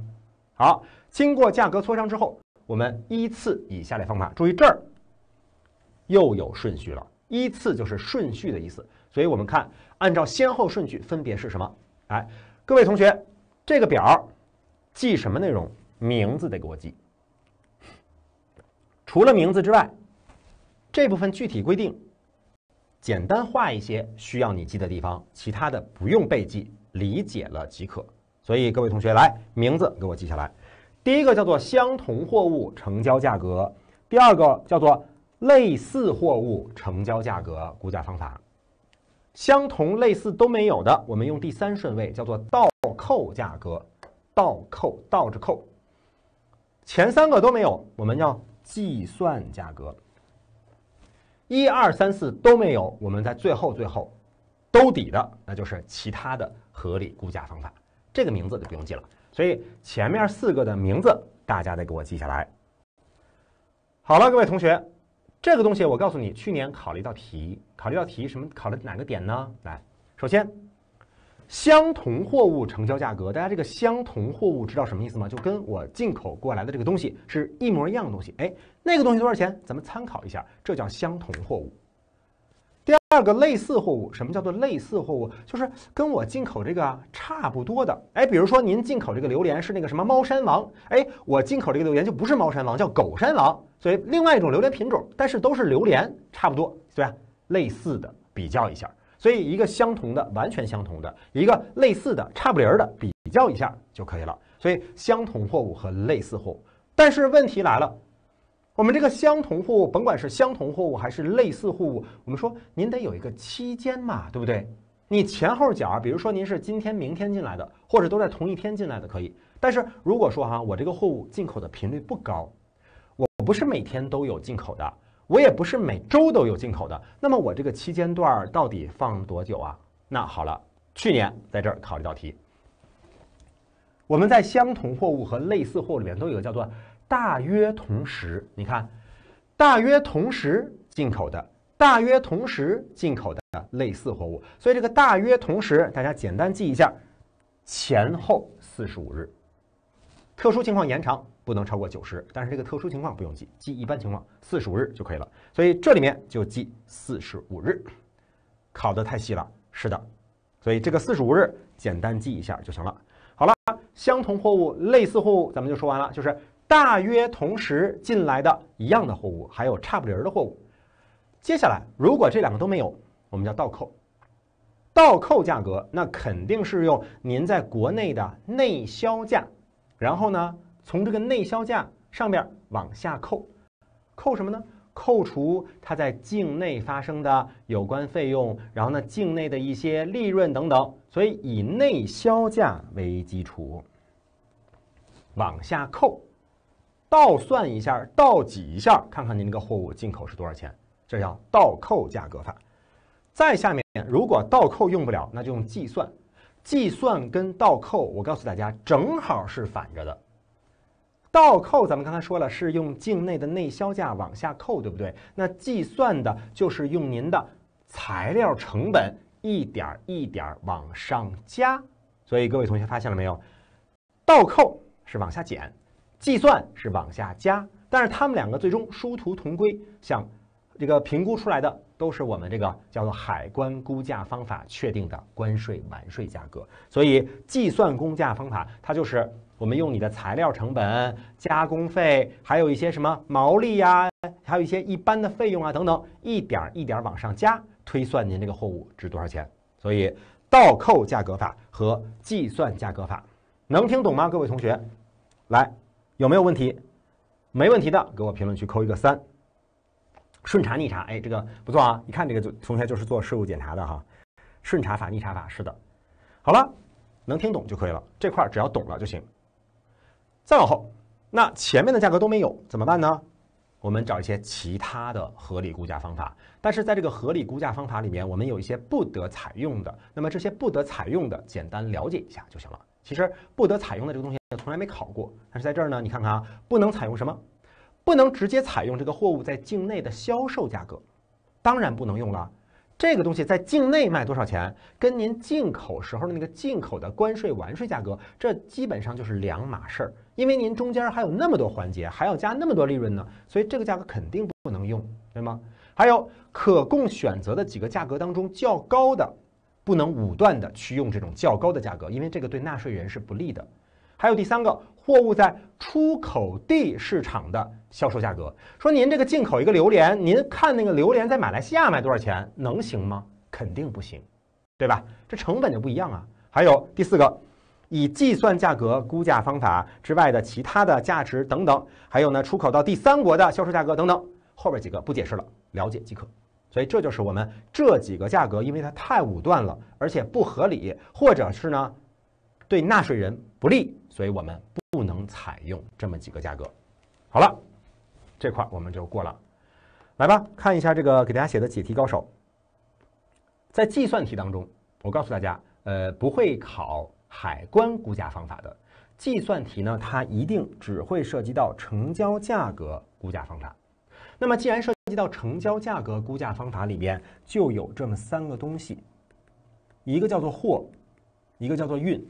好，经过价格磋商之后，我们依次以下列方法，注意这儿又有顺序了，依次就是顺序的意思，所以我们看按照先后顺序分别是什么？哎，各位同学，这个表记什么内容？名字得给我记。除了名字之外，这部分具体规定，简单画一些需要你记的地方，其他的不用背记，理解了即可。所以各位同学，来，名字给我记下来。第一个叫做相同货物成交价格，第二个叫做类似货物成交价格估价方法。相同类似都没有的，我们用第三顺位，叫做倒扣价格，倒扣倒着扣。前三个都没有，我们要计算价格。一二三四都没有，我们在最后最后兜底的，那就是其他的合理估价方法。这个名字就不用记了，所以前面四个的名字大家得给我记下来。好了，各位同学。这个东西我告诉你，去年考了一道题，考了一道题什么？考了哪个点呢？来，首先相同货物成交价格，大家这个相同货物知道什么意思吗？就跟我进口过来的这个东西是一模一样的东西。哎，那个东西多少钱？咱们参考一下，这叫相同货物。第二个类似货物，什么叫做类似货物？就是跟我进口这个差不多的。哎，比如说您进口这个榴莲是那个什么猫山王，哎，我进口这个榴莲就不是猫山王，叫狗山王。所以，另外一种榴莲品种，但是都是榴莲，差不多，对吧？类似的比较一下，所以一个相同的，完全相同的，一个类似的，差不离儿的比较一下就可以了。所以，相同货物和类似货物，但是问题来了，我们这个相同货物，甭管是相同货物还是类似货物，我们说您得有一个期间嘛，对不对？你前后脚，比如说您是今天、明天进来的，或者都在同一天进来的可以，但是如果说哈，我这个货物进口的频率不高。我不是每天都有进口的，我也不是每周都有进口的。那么我这个期间段儿到底放多久啊？那好了，去年在这儿考一道题。我们在相同货物和类似货物里面都有个叫做“大约同时”。你看，“大约同时进口的”，“大约同时进口的”类似货物。所以这个“大约同时”，大家简单记一下，前后四十五日。特殊情况延长不能超过九十，但是这个特殊情况不用记，记一般情况四十五日就可以了。所以这里面就记四十五日，考的太细了，是的。所以这个四十五日简单记一下就行了。好了，相同货物、类似货物咱们就说完了，就是大约同时进来的一样的货物，还有差不离儿的货物。接下来，如果这两个都没有，我们叫倒扣，倒扣价格，那肯定是用您在国内的内销价。然后呢，从这个内销价上面往下扣，扣什么呢？扣除它在境内发生的有关费用，然后呢，境内的一些利润等等。所以以内销价为基础，往下扣，倒算一下，倒挤一下，看看您这个货物进口是多少钱。这叫倒扣价格法。再下面，如果倒扣用不了，那就用计算。计算跟倒扣，我告诉大家，正好是反着的。倒扣咱们刚才说了，是用境内的内销价往下扣，对不对？那计算的就是用您的材料成本一点一点往上加。所以各位同学发现了没有？倒扣是往下减，计算是往下加，但是他们两个最终殊途同归，像这个评估出来的。都是我们这个叫做海关估价方法确定的关税完税价格，所以计算估价方法，它就是我们用你的材料成本、加工费，还有一些什么毛利呀，还有一些一般的费用啊等等，一点一点往上加，推算您这个货物值多少钱。所以倒扣价格法和计算价格法能听懂吗？各位同学，来有没有问题？没问题的，给我评论区扣一个三。顺查逆查，哎，这个不错啊！一看这个就同学就是做税务检查的哈，顺查法、逆查法，是的。好了，能听懂就可以了。这块只要懂了就行。再往后，那前面的价格都没有怎么办呢？我们找一些其他的合理估价方法。但是在这个合理估价方法里面，我们有一些不得采用的。那么这些不得采用的，简单了解一下就行了。其实不得采用的这个东西从来没考过，但是在这儿呢，你看看啊，不能采用什么？不能直接采用这个货物在境内的销售价格，当然不能用了。这个东西在境内卖多少钱，跟您进口时候的那个进口的关税完税价格，这基本上就是两码事儿。因为您中间还有那么多环节，还要加那么多利润呢，所以这个价格肯定不能用，对吗？还有可供选择的几个价格当中较高的，不能武断的去用这种较高的价格，因为这个对纳税人是不利的。还有第三个。货物在出口地市场的销售价格，说您这个进口一个榴莲，您看那个榴莲在马来西亚卖多少钱，能行吗？肯定不行，对吧？这成本就不一样啊。还有第四个，以计算价格估价方法之外的其他的价值等等，还有呢，出口到第三国的销售价格等等，后边几个不解释了，了解即可。所以这就是我们这几个价格，因为它太武断了，而且不合理，或者是呢？对纳税人不利，所以我们不能采用这么几个价格。好了，这块我们就过了。来吧，看一下这个给大家写的解题高手。在计算题当中，我告诉大家，呃，不会考海关估价方法的计算题呢，它一定只会涉及到成交价格估价方法。那么，既然涉及到成交价格估价方法里边，就有这么三个东西，一个叫做货，一个叫做运。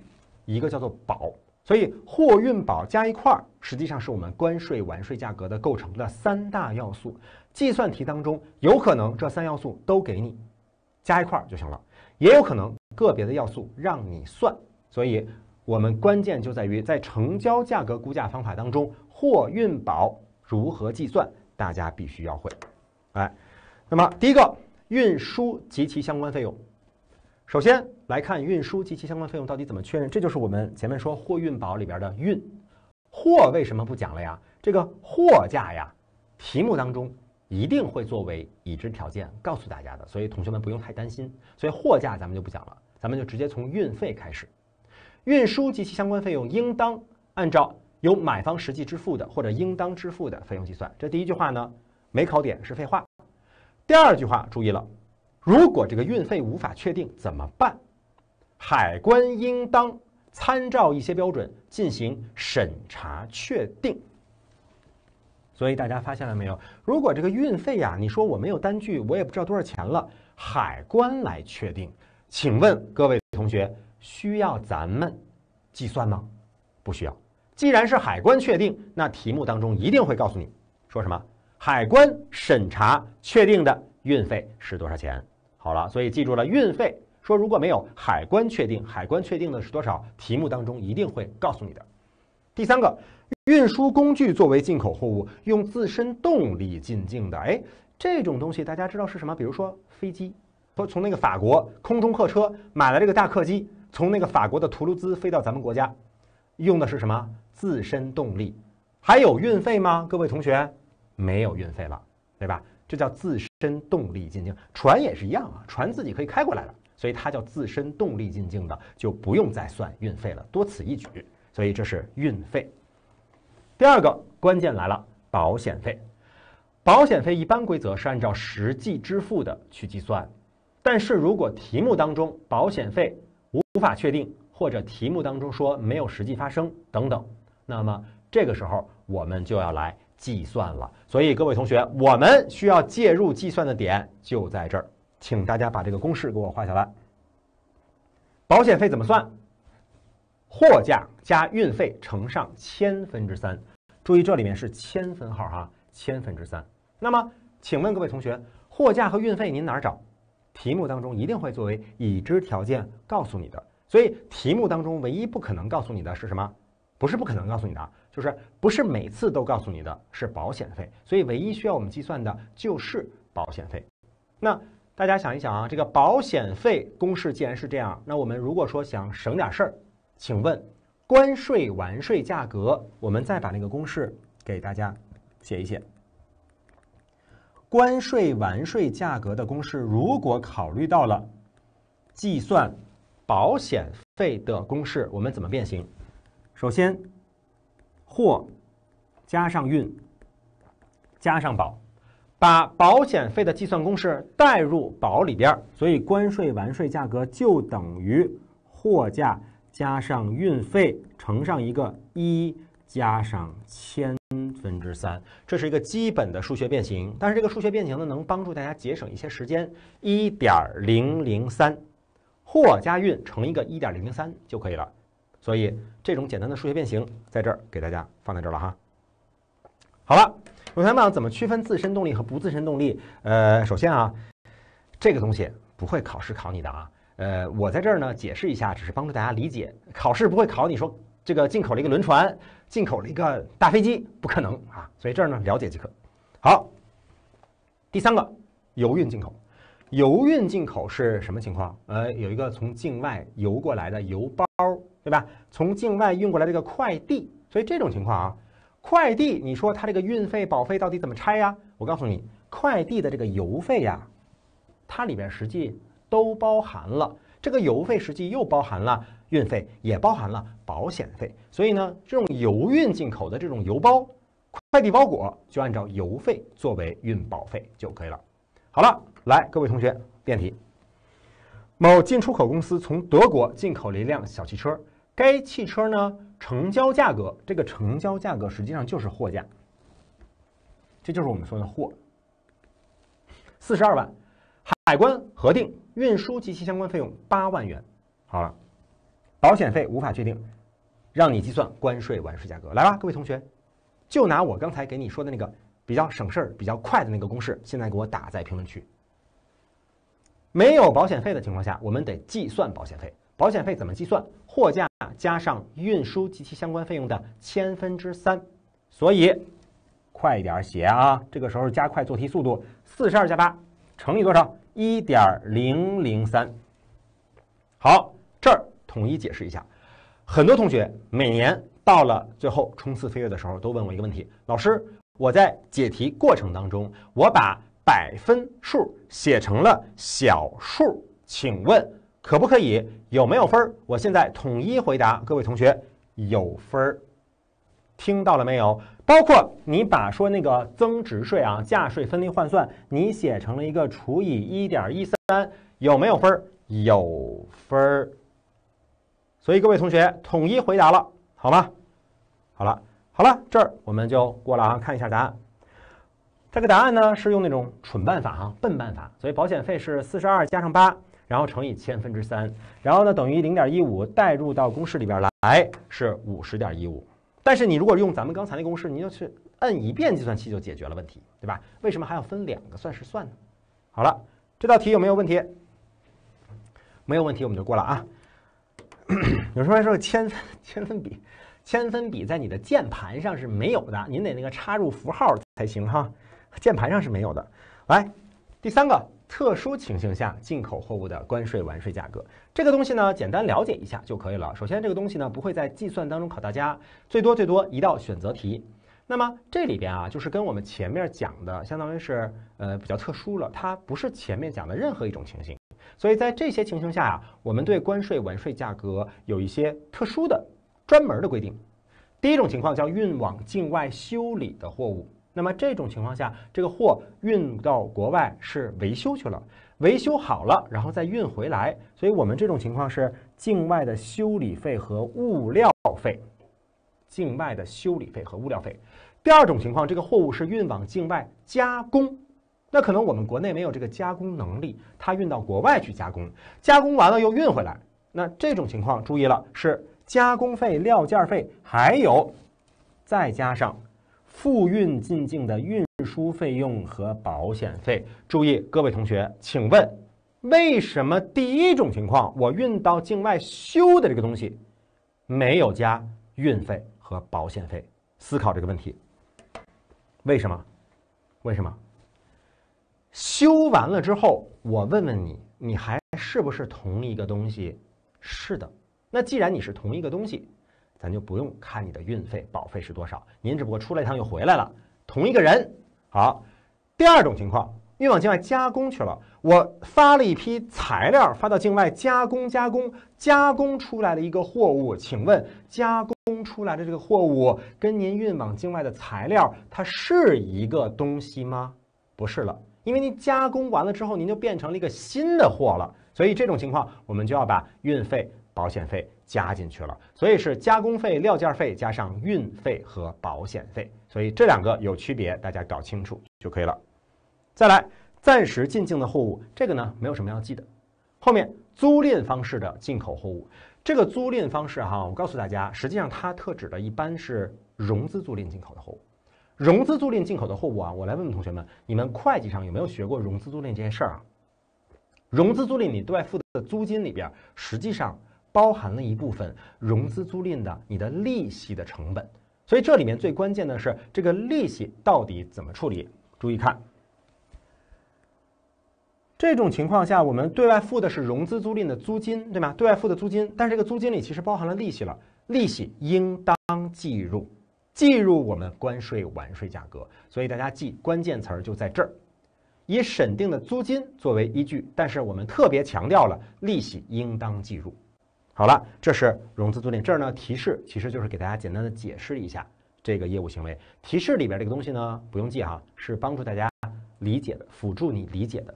一个叫做保，所以货运保加一块儿，实际上是我们关税完税价格的构成的三大要素。计算题当中，有可能这三要素都给你加一块儿就行了，也有可能个别的要素让你算。所以，我们关键就在于在成交价格估价方法当中，货运保如何计算，大家必须要会。哎，那么第一个，运输及其相关费用。首先来看运输及其相关费用到底怎么确认，这就是我们前面说货运宝里边的运，货为什么不讲了呀？这个货价呀，题目当中一定会作为已知条件告诉大家的，所以同学们不用太担心。所以货价咱们就不讲了，咱们就直接从运费开始。运输及其相关费用应当按照由买方实际支付的或者应当支付的费用计算。这第一句话呢，没考点是废话。第二句话，注意了。如果这个运费无法确定怎么办？海关应当参照一些标准进行审查确定。所以大家发现了没有？如果这个运费呀，你说我没有单据，我也不知道多少钱了，海关来确定。请问各位同学，需要咱们计算吗？不需要。既然是海关确定，那题目当中一定会告诉你说什么？海关审查确定的运费是多少钱？好了，所以记住了，运费说如果没有海关确定，海关确定的是多少，题目当中一定会告诉你的。第三个，运输工具作为进口货物，用自身动力进境的，哎，这种东西大家知道是什么？比如说飞机，说从那个法国空中客车买了这个大客机，从那个法国的图卢兹飞到咱们国家，用的是什么自身动力？还有运费吗？各位同学，没有运费了，对吧？这叫自身动力进境，船也是一样啊，船自己可以开过来了，所以它叫自身动力进境的，就不用再算运费了，多此一举。所以这是运费。第二个关键来了，保险费。保险费一般规则是按照实际支付的去计算，但是如果题目当中保险费无无法确定，或者题目当中说没有实际发生等等，那么这个时候我们就要来。计算了，所以各位同学，我们需要介入计算的点就在这儿，请大家把这个公式给我画下来。保险费怎么算？货价加运费乘上千分之三，注意这里面是千分号哈，千分之三。那么，请问各位同学，货价和运费您哪儿找？题目当中一定会作为已知条件告诉你的，所以题目当中唯一不可能告诉你的是什么？不是不可能告诉你的，就是不是每次都告诉你的，是保险费。所以，唯一需要我们计算的就是保险费。那大家想一想啊，这个保险费公式既然是这样，那我们如果说想省点事儿，请问关税完税价格，我们再把那个公式给大家写一写。关税完税价格的公式，如果考虑到了计算保险费的公式，我们怎么变形？首先，货加上运加上保，把保险费的计算公式带入保里边，所以关税完税价格就等于货价加上运费乘上一个一加上千分之三，这是一个基本的数学变形。但是这个数学变形呢，能帮助大家节省一些时间。一点零零三，货加运乘一个一点零零三就可以了。所以。这种简单的数学变形，在这儿给大家放在这儿了哈。好了，同学们怎么区分自身动力和不自身动力？呃，首先啊，这个东西不会考试考你的啊。呃，我在这儿呢解释一下，只是帮助大家理解，考试不会考你说这个进口了一个轮船，进口了一个大飞机，不可能啊，所以这儿呢了解即可。好，第三个油运进口，油运进口是什么情况？呃，有一个从境外邮过来的油包。对吧？从境外运过来这个快递，所以这种情况啊，快递你说它这个运费保费到底怎么拆呀？我告诉你，快递的这个邮费呀，它里边实际都包含了这个邮费，实际又包含了运费，也包含了保险费。所以呢，这种邮运进口的这种邮包、快递包裹，就按照邮费作为运保费就可以了。好了，来，各位同学，辩题：某进出口公司从德国进口了一辆小汽车。该汽车呢成交价格，这个成交价格实际上就是货价，这就是我们说的货。四十二万，海关核定运输及其相关费用八万元，好了，保险费无法确定，让你计算关税完税价格，来吧，各位同学，就拿我刚才给你说的那个比较省事儿、比较快的那个公式，现在给我打在评论区。没有保险费的情况下，我们得计算保险费，保险费怎么计算？货价。加上运输及其相关费用的千分之三，所以快一点写啊！这个时候加快做题速度，四十二加八乘以多少？一点零零三。好，这儿统一解释一下。很多同学每年到了最后冲刺飞跃的时候，都问我一个问题：老师，我在解题过程当中，我把百分数写成了小数，请问？可不可以？有没有分儿？我现在统一回答各位同学，有分儿，听到了没有？包括你把说那个增值税啊价税分离换算，你写成了一个除以一点一三，有没有分儿？有分儿。所以各位同学统一回答了，好吗？好了，好了，这儿我们就过了啊，看一下答案。这个答案呢是用那种蠢办法啊，笨办法，所以保险费是四十二加上八。然后乘以千分之三，然后呢等于零点一五，代入到公式里边来是五十点一五。但是你如果用咱们刚才那公式，你就去摁一遍计算器就解决了问题，对吧？为什么还要分两个算式算呢？好了，这道题有没有问题？没有问题，我们就过了啊。有时候说千分千分比，千分比在你的键盘上是没有的，您得那个插入符号才行哈，键盘上是没有的。来，第三个。特殊情形下进口货物的关税完税价格，这个东西呢，简单了解一下就可以了。首先，这个东西呢不会在计算当中考大家，最多最多一道选择题。那么这里边啊，就是跟我们前面讲的相当于是呃比较特殊了，它不是前面讲的任何一种情形。所以在这些情形下呀，我们对关税完税价格有一些特殊的专门的规定。第一种情况叫运往境外修理的货物。那么这种情况下，这个货运到国外是维修去了，维修好了，然后再运回来。所以，我们这种情况是境外的修理费和物料费。境外的修理费和物料费。第二种情况，这个货物是运往境外加工，那可能我们国内没有这个加工能力，它运到国外去加工，加工完了又运回来。那这种情况，注意了，是加工费、料件费，还有再加上。付运进境的运输费用和保险费。注意，各位同学，请问为什么第一种情况，我运到境外修的这个东西没有加运费和保险费？思考这个问题，为什么？为什么？修完了之后，我问问你，你还是不是同一个东西？是的。那既然你是同一个东西。咱就不用看你的运费、保费是多少，您只不过出来一趟又回来了，同一个人。好，第二种情况，运往境外加工去了，我发了一批材料，发到境外加工，加工，加工出来的一个货物，请问加工出来的这个货物跟您运往境外的材料，它是一个东西吗？不是了，因为您加工完了之后，您就变成了一个新的货了，所以这种情况，我们就要把运费、保险费。加进去了，所以是加工费、料件费，加上运费和保险费。所以这两个有区别，大家搞清楚就可以了。再来，暂时进境的货物，这个呢没有什么要记的。后面租赁方式的进口货物，这个租赁方式哈，我告诉大家，实际上它特指的，一般是融资租赁进口的货物。融资租赁进口的货物啊，我来问问同学们，你们会计上有没有学过融资租赁这件事儿啊？融资租赁你对外付的租金里边，实际上。包含了一部分融资租赁的你的利息的成本，所以这里面最关键的是这个利息到底怎么处理？注意看，这种情况下，我们对外付的是融资租赁的租金，对吗？对外付的租金，但是这个租金里其实包含了利息了，利息应当计入，计入我们关税完税价格。所以大家记关键词儿就在这儿，以审定的租金作为依据，但是我们特别强调了利息应当计入。好了，这是融资租赁。这儿呢，提示其实就是给大家简单的解释一下这个业务行为。提示里边这个东西呢，不用记哈，是帮助大家理解的，辅助你理解的。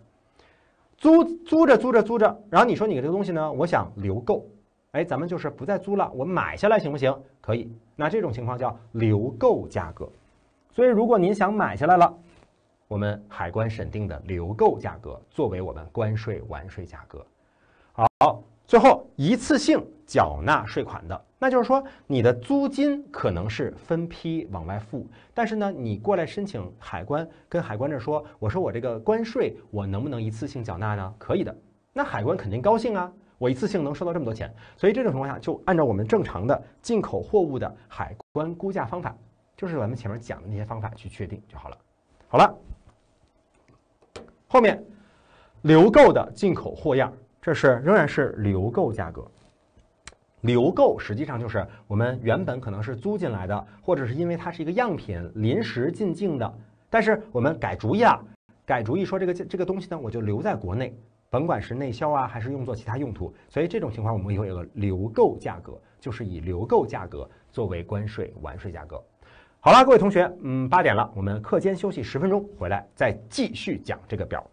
租租着租着租着，然后你说你这个东西呢，我想留购，哎，咱们就是不再租了，我买下来行不行？可以。那这种情况叫留购价格。所以如果您想买下来了，我们海关审定的留购价格作为我们关税完税价格。好。最后一次性缴纳税款的，那就是说你的租金可能是分批往外付，但是呢，你过来申请海关，跟海关这说，我说我这个关税我能不能一次性缴纳呢？可以的，那海关肯定高兴啊，我一次性能收到这么多钱，所以这种情况下就按照我们正常的进口货物的海关估价方法，就是咱们前面讲的那些方法去确定就好了。好了，后面留购的进口货样。这是仍然是留购价格。留购实际上就是我们原本可能是租进来的，或者是因为它是一个样品，临时进境的。但是我们改主意了，改主意说这个这个东西呢，我就留在国内，甭管是内销啊，还是用作其他用途。所以这种情况，我们以后有个留购价格，就是以留购价格作为关税完税价格。好了，各位同学，嗯，八点了，我们课间休息十分钟，回来再继续讲这个表。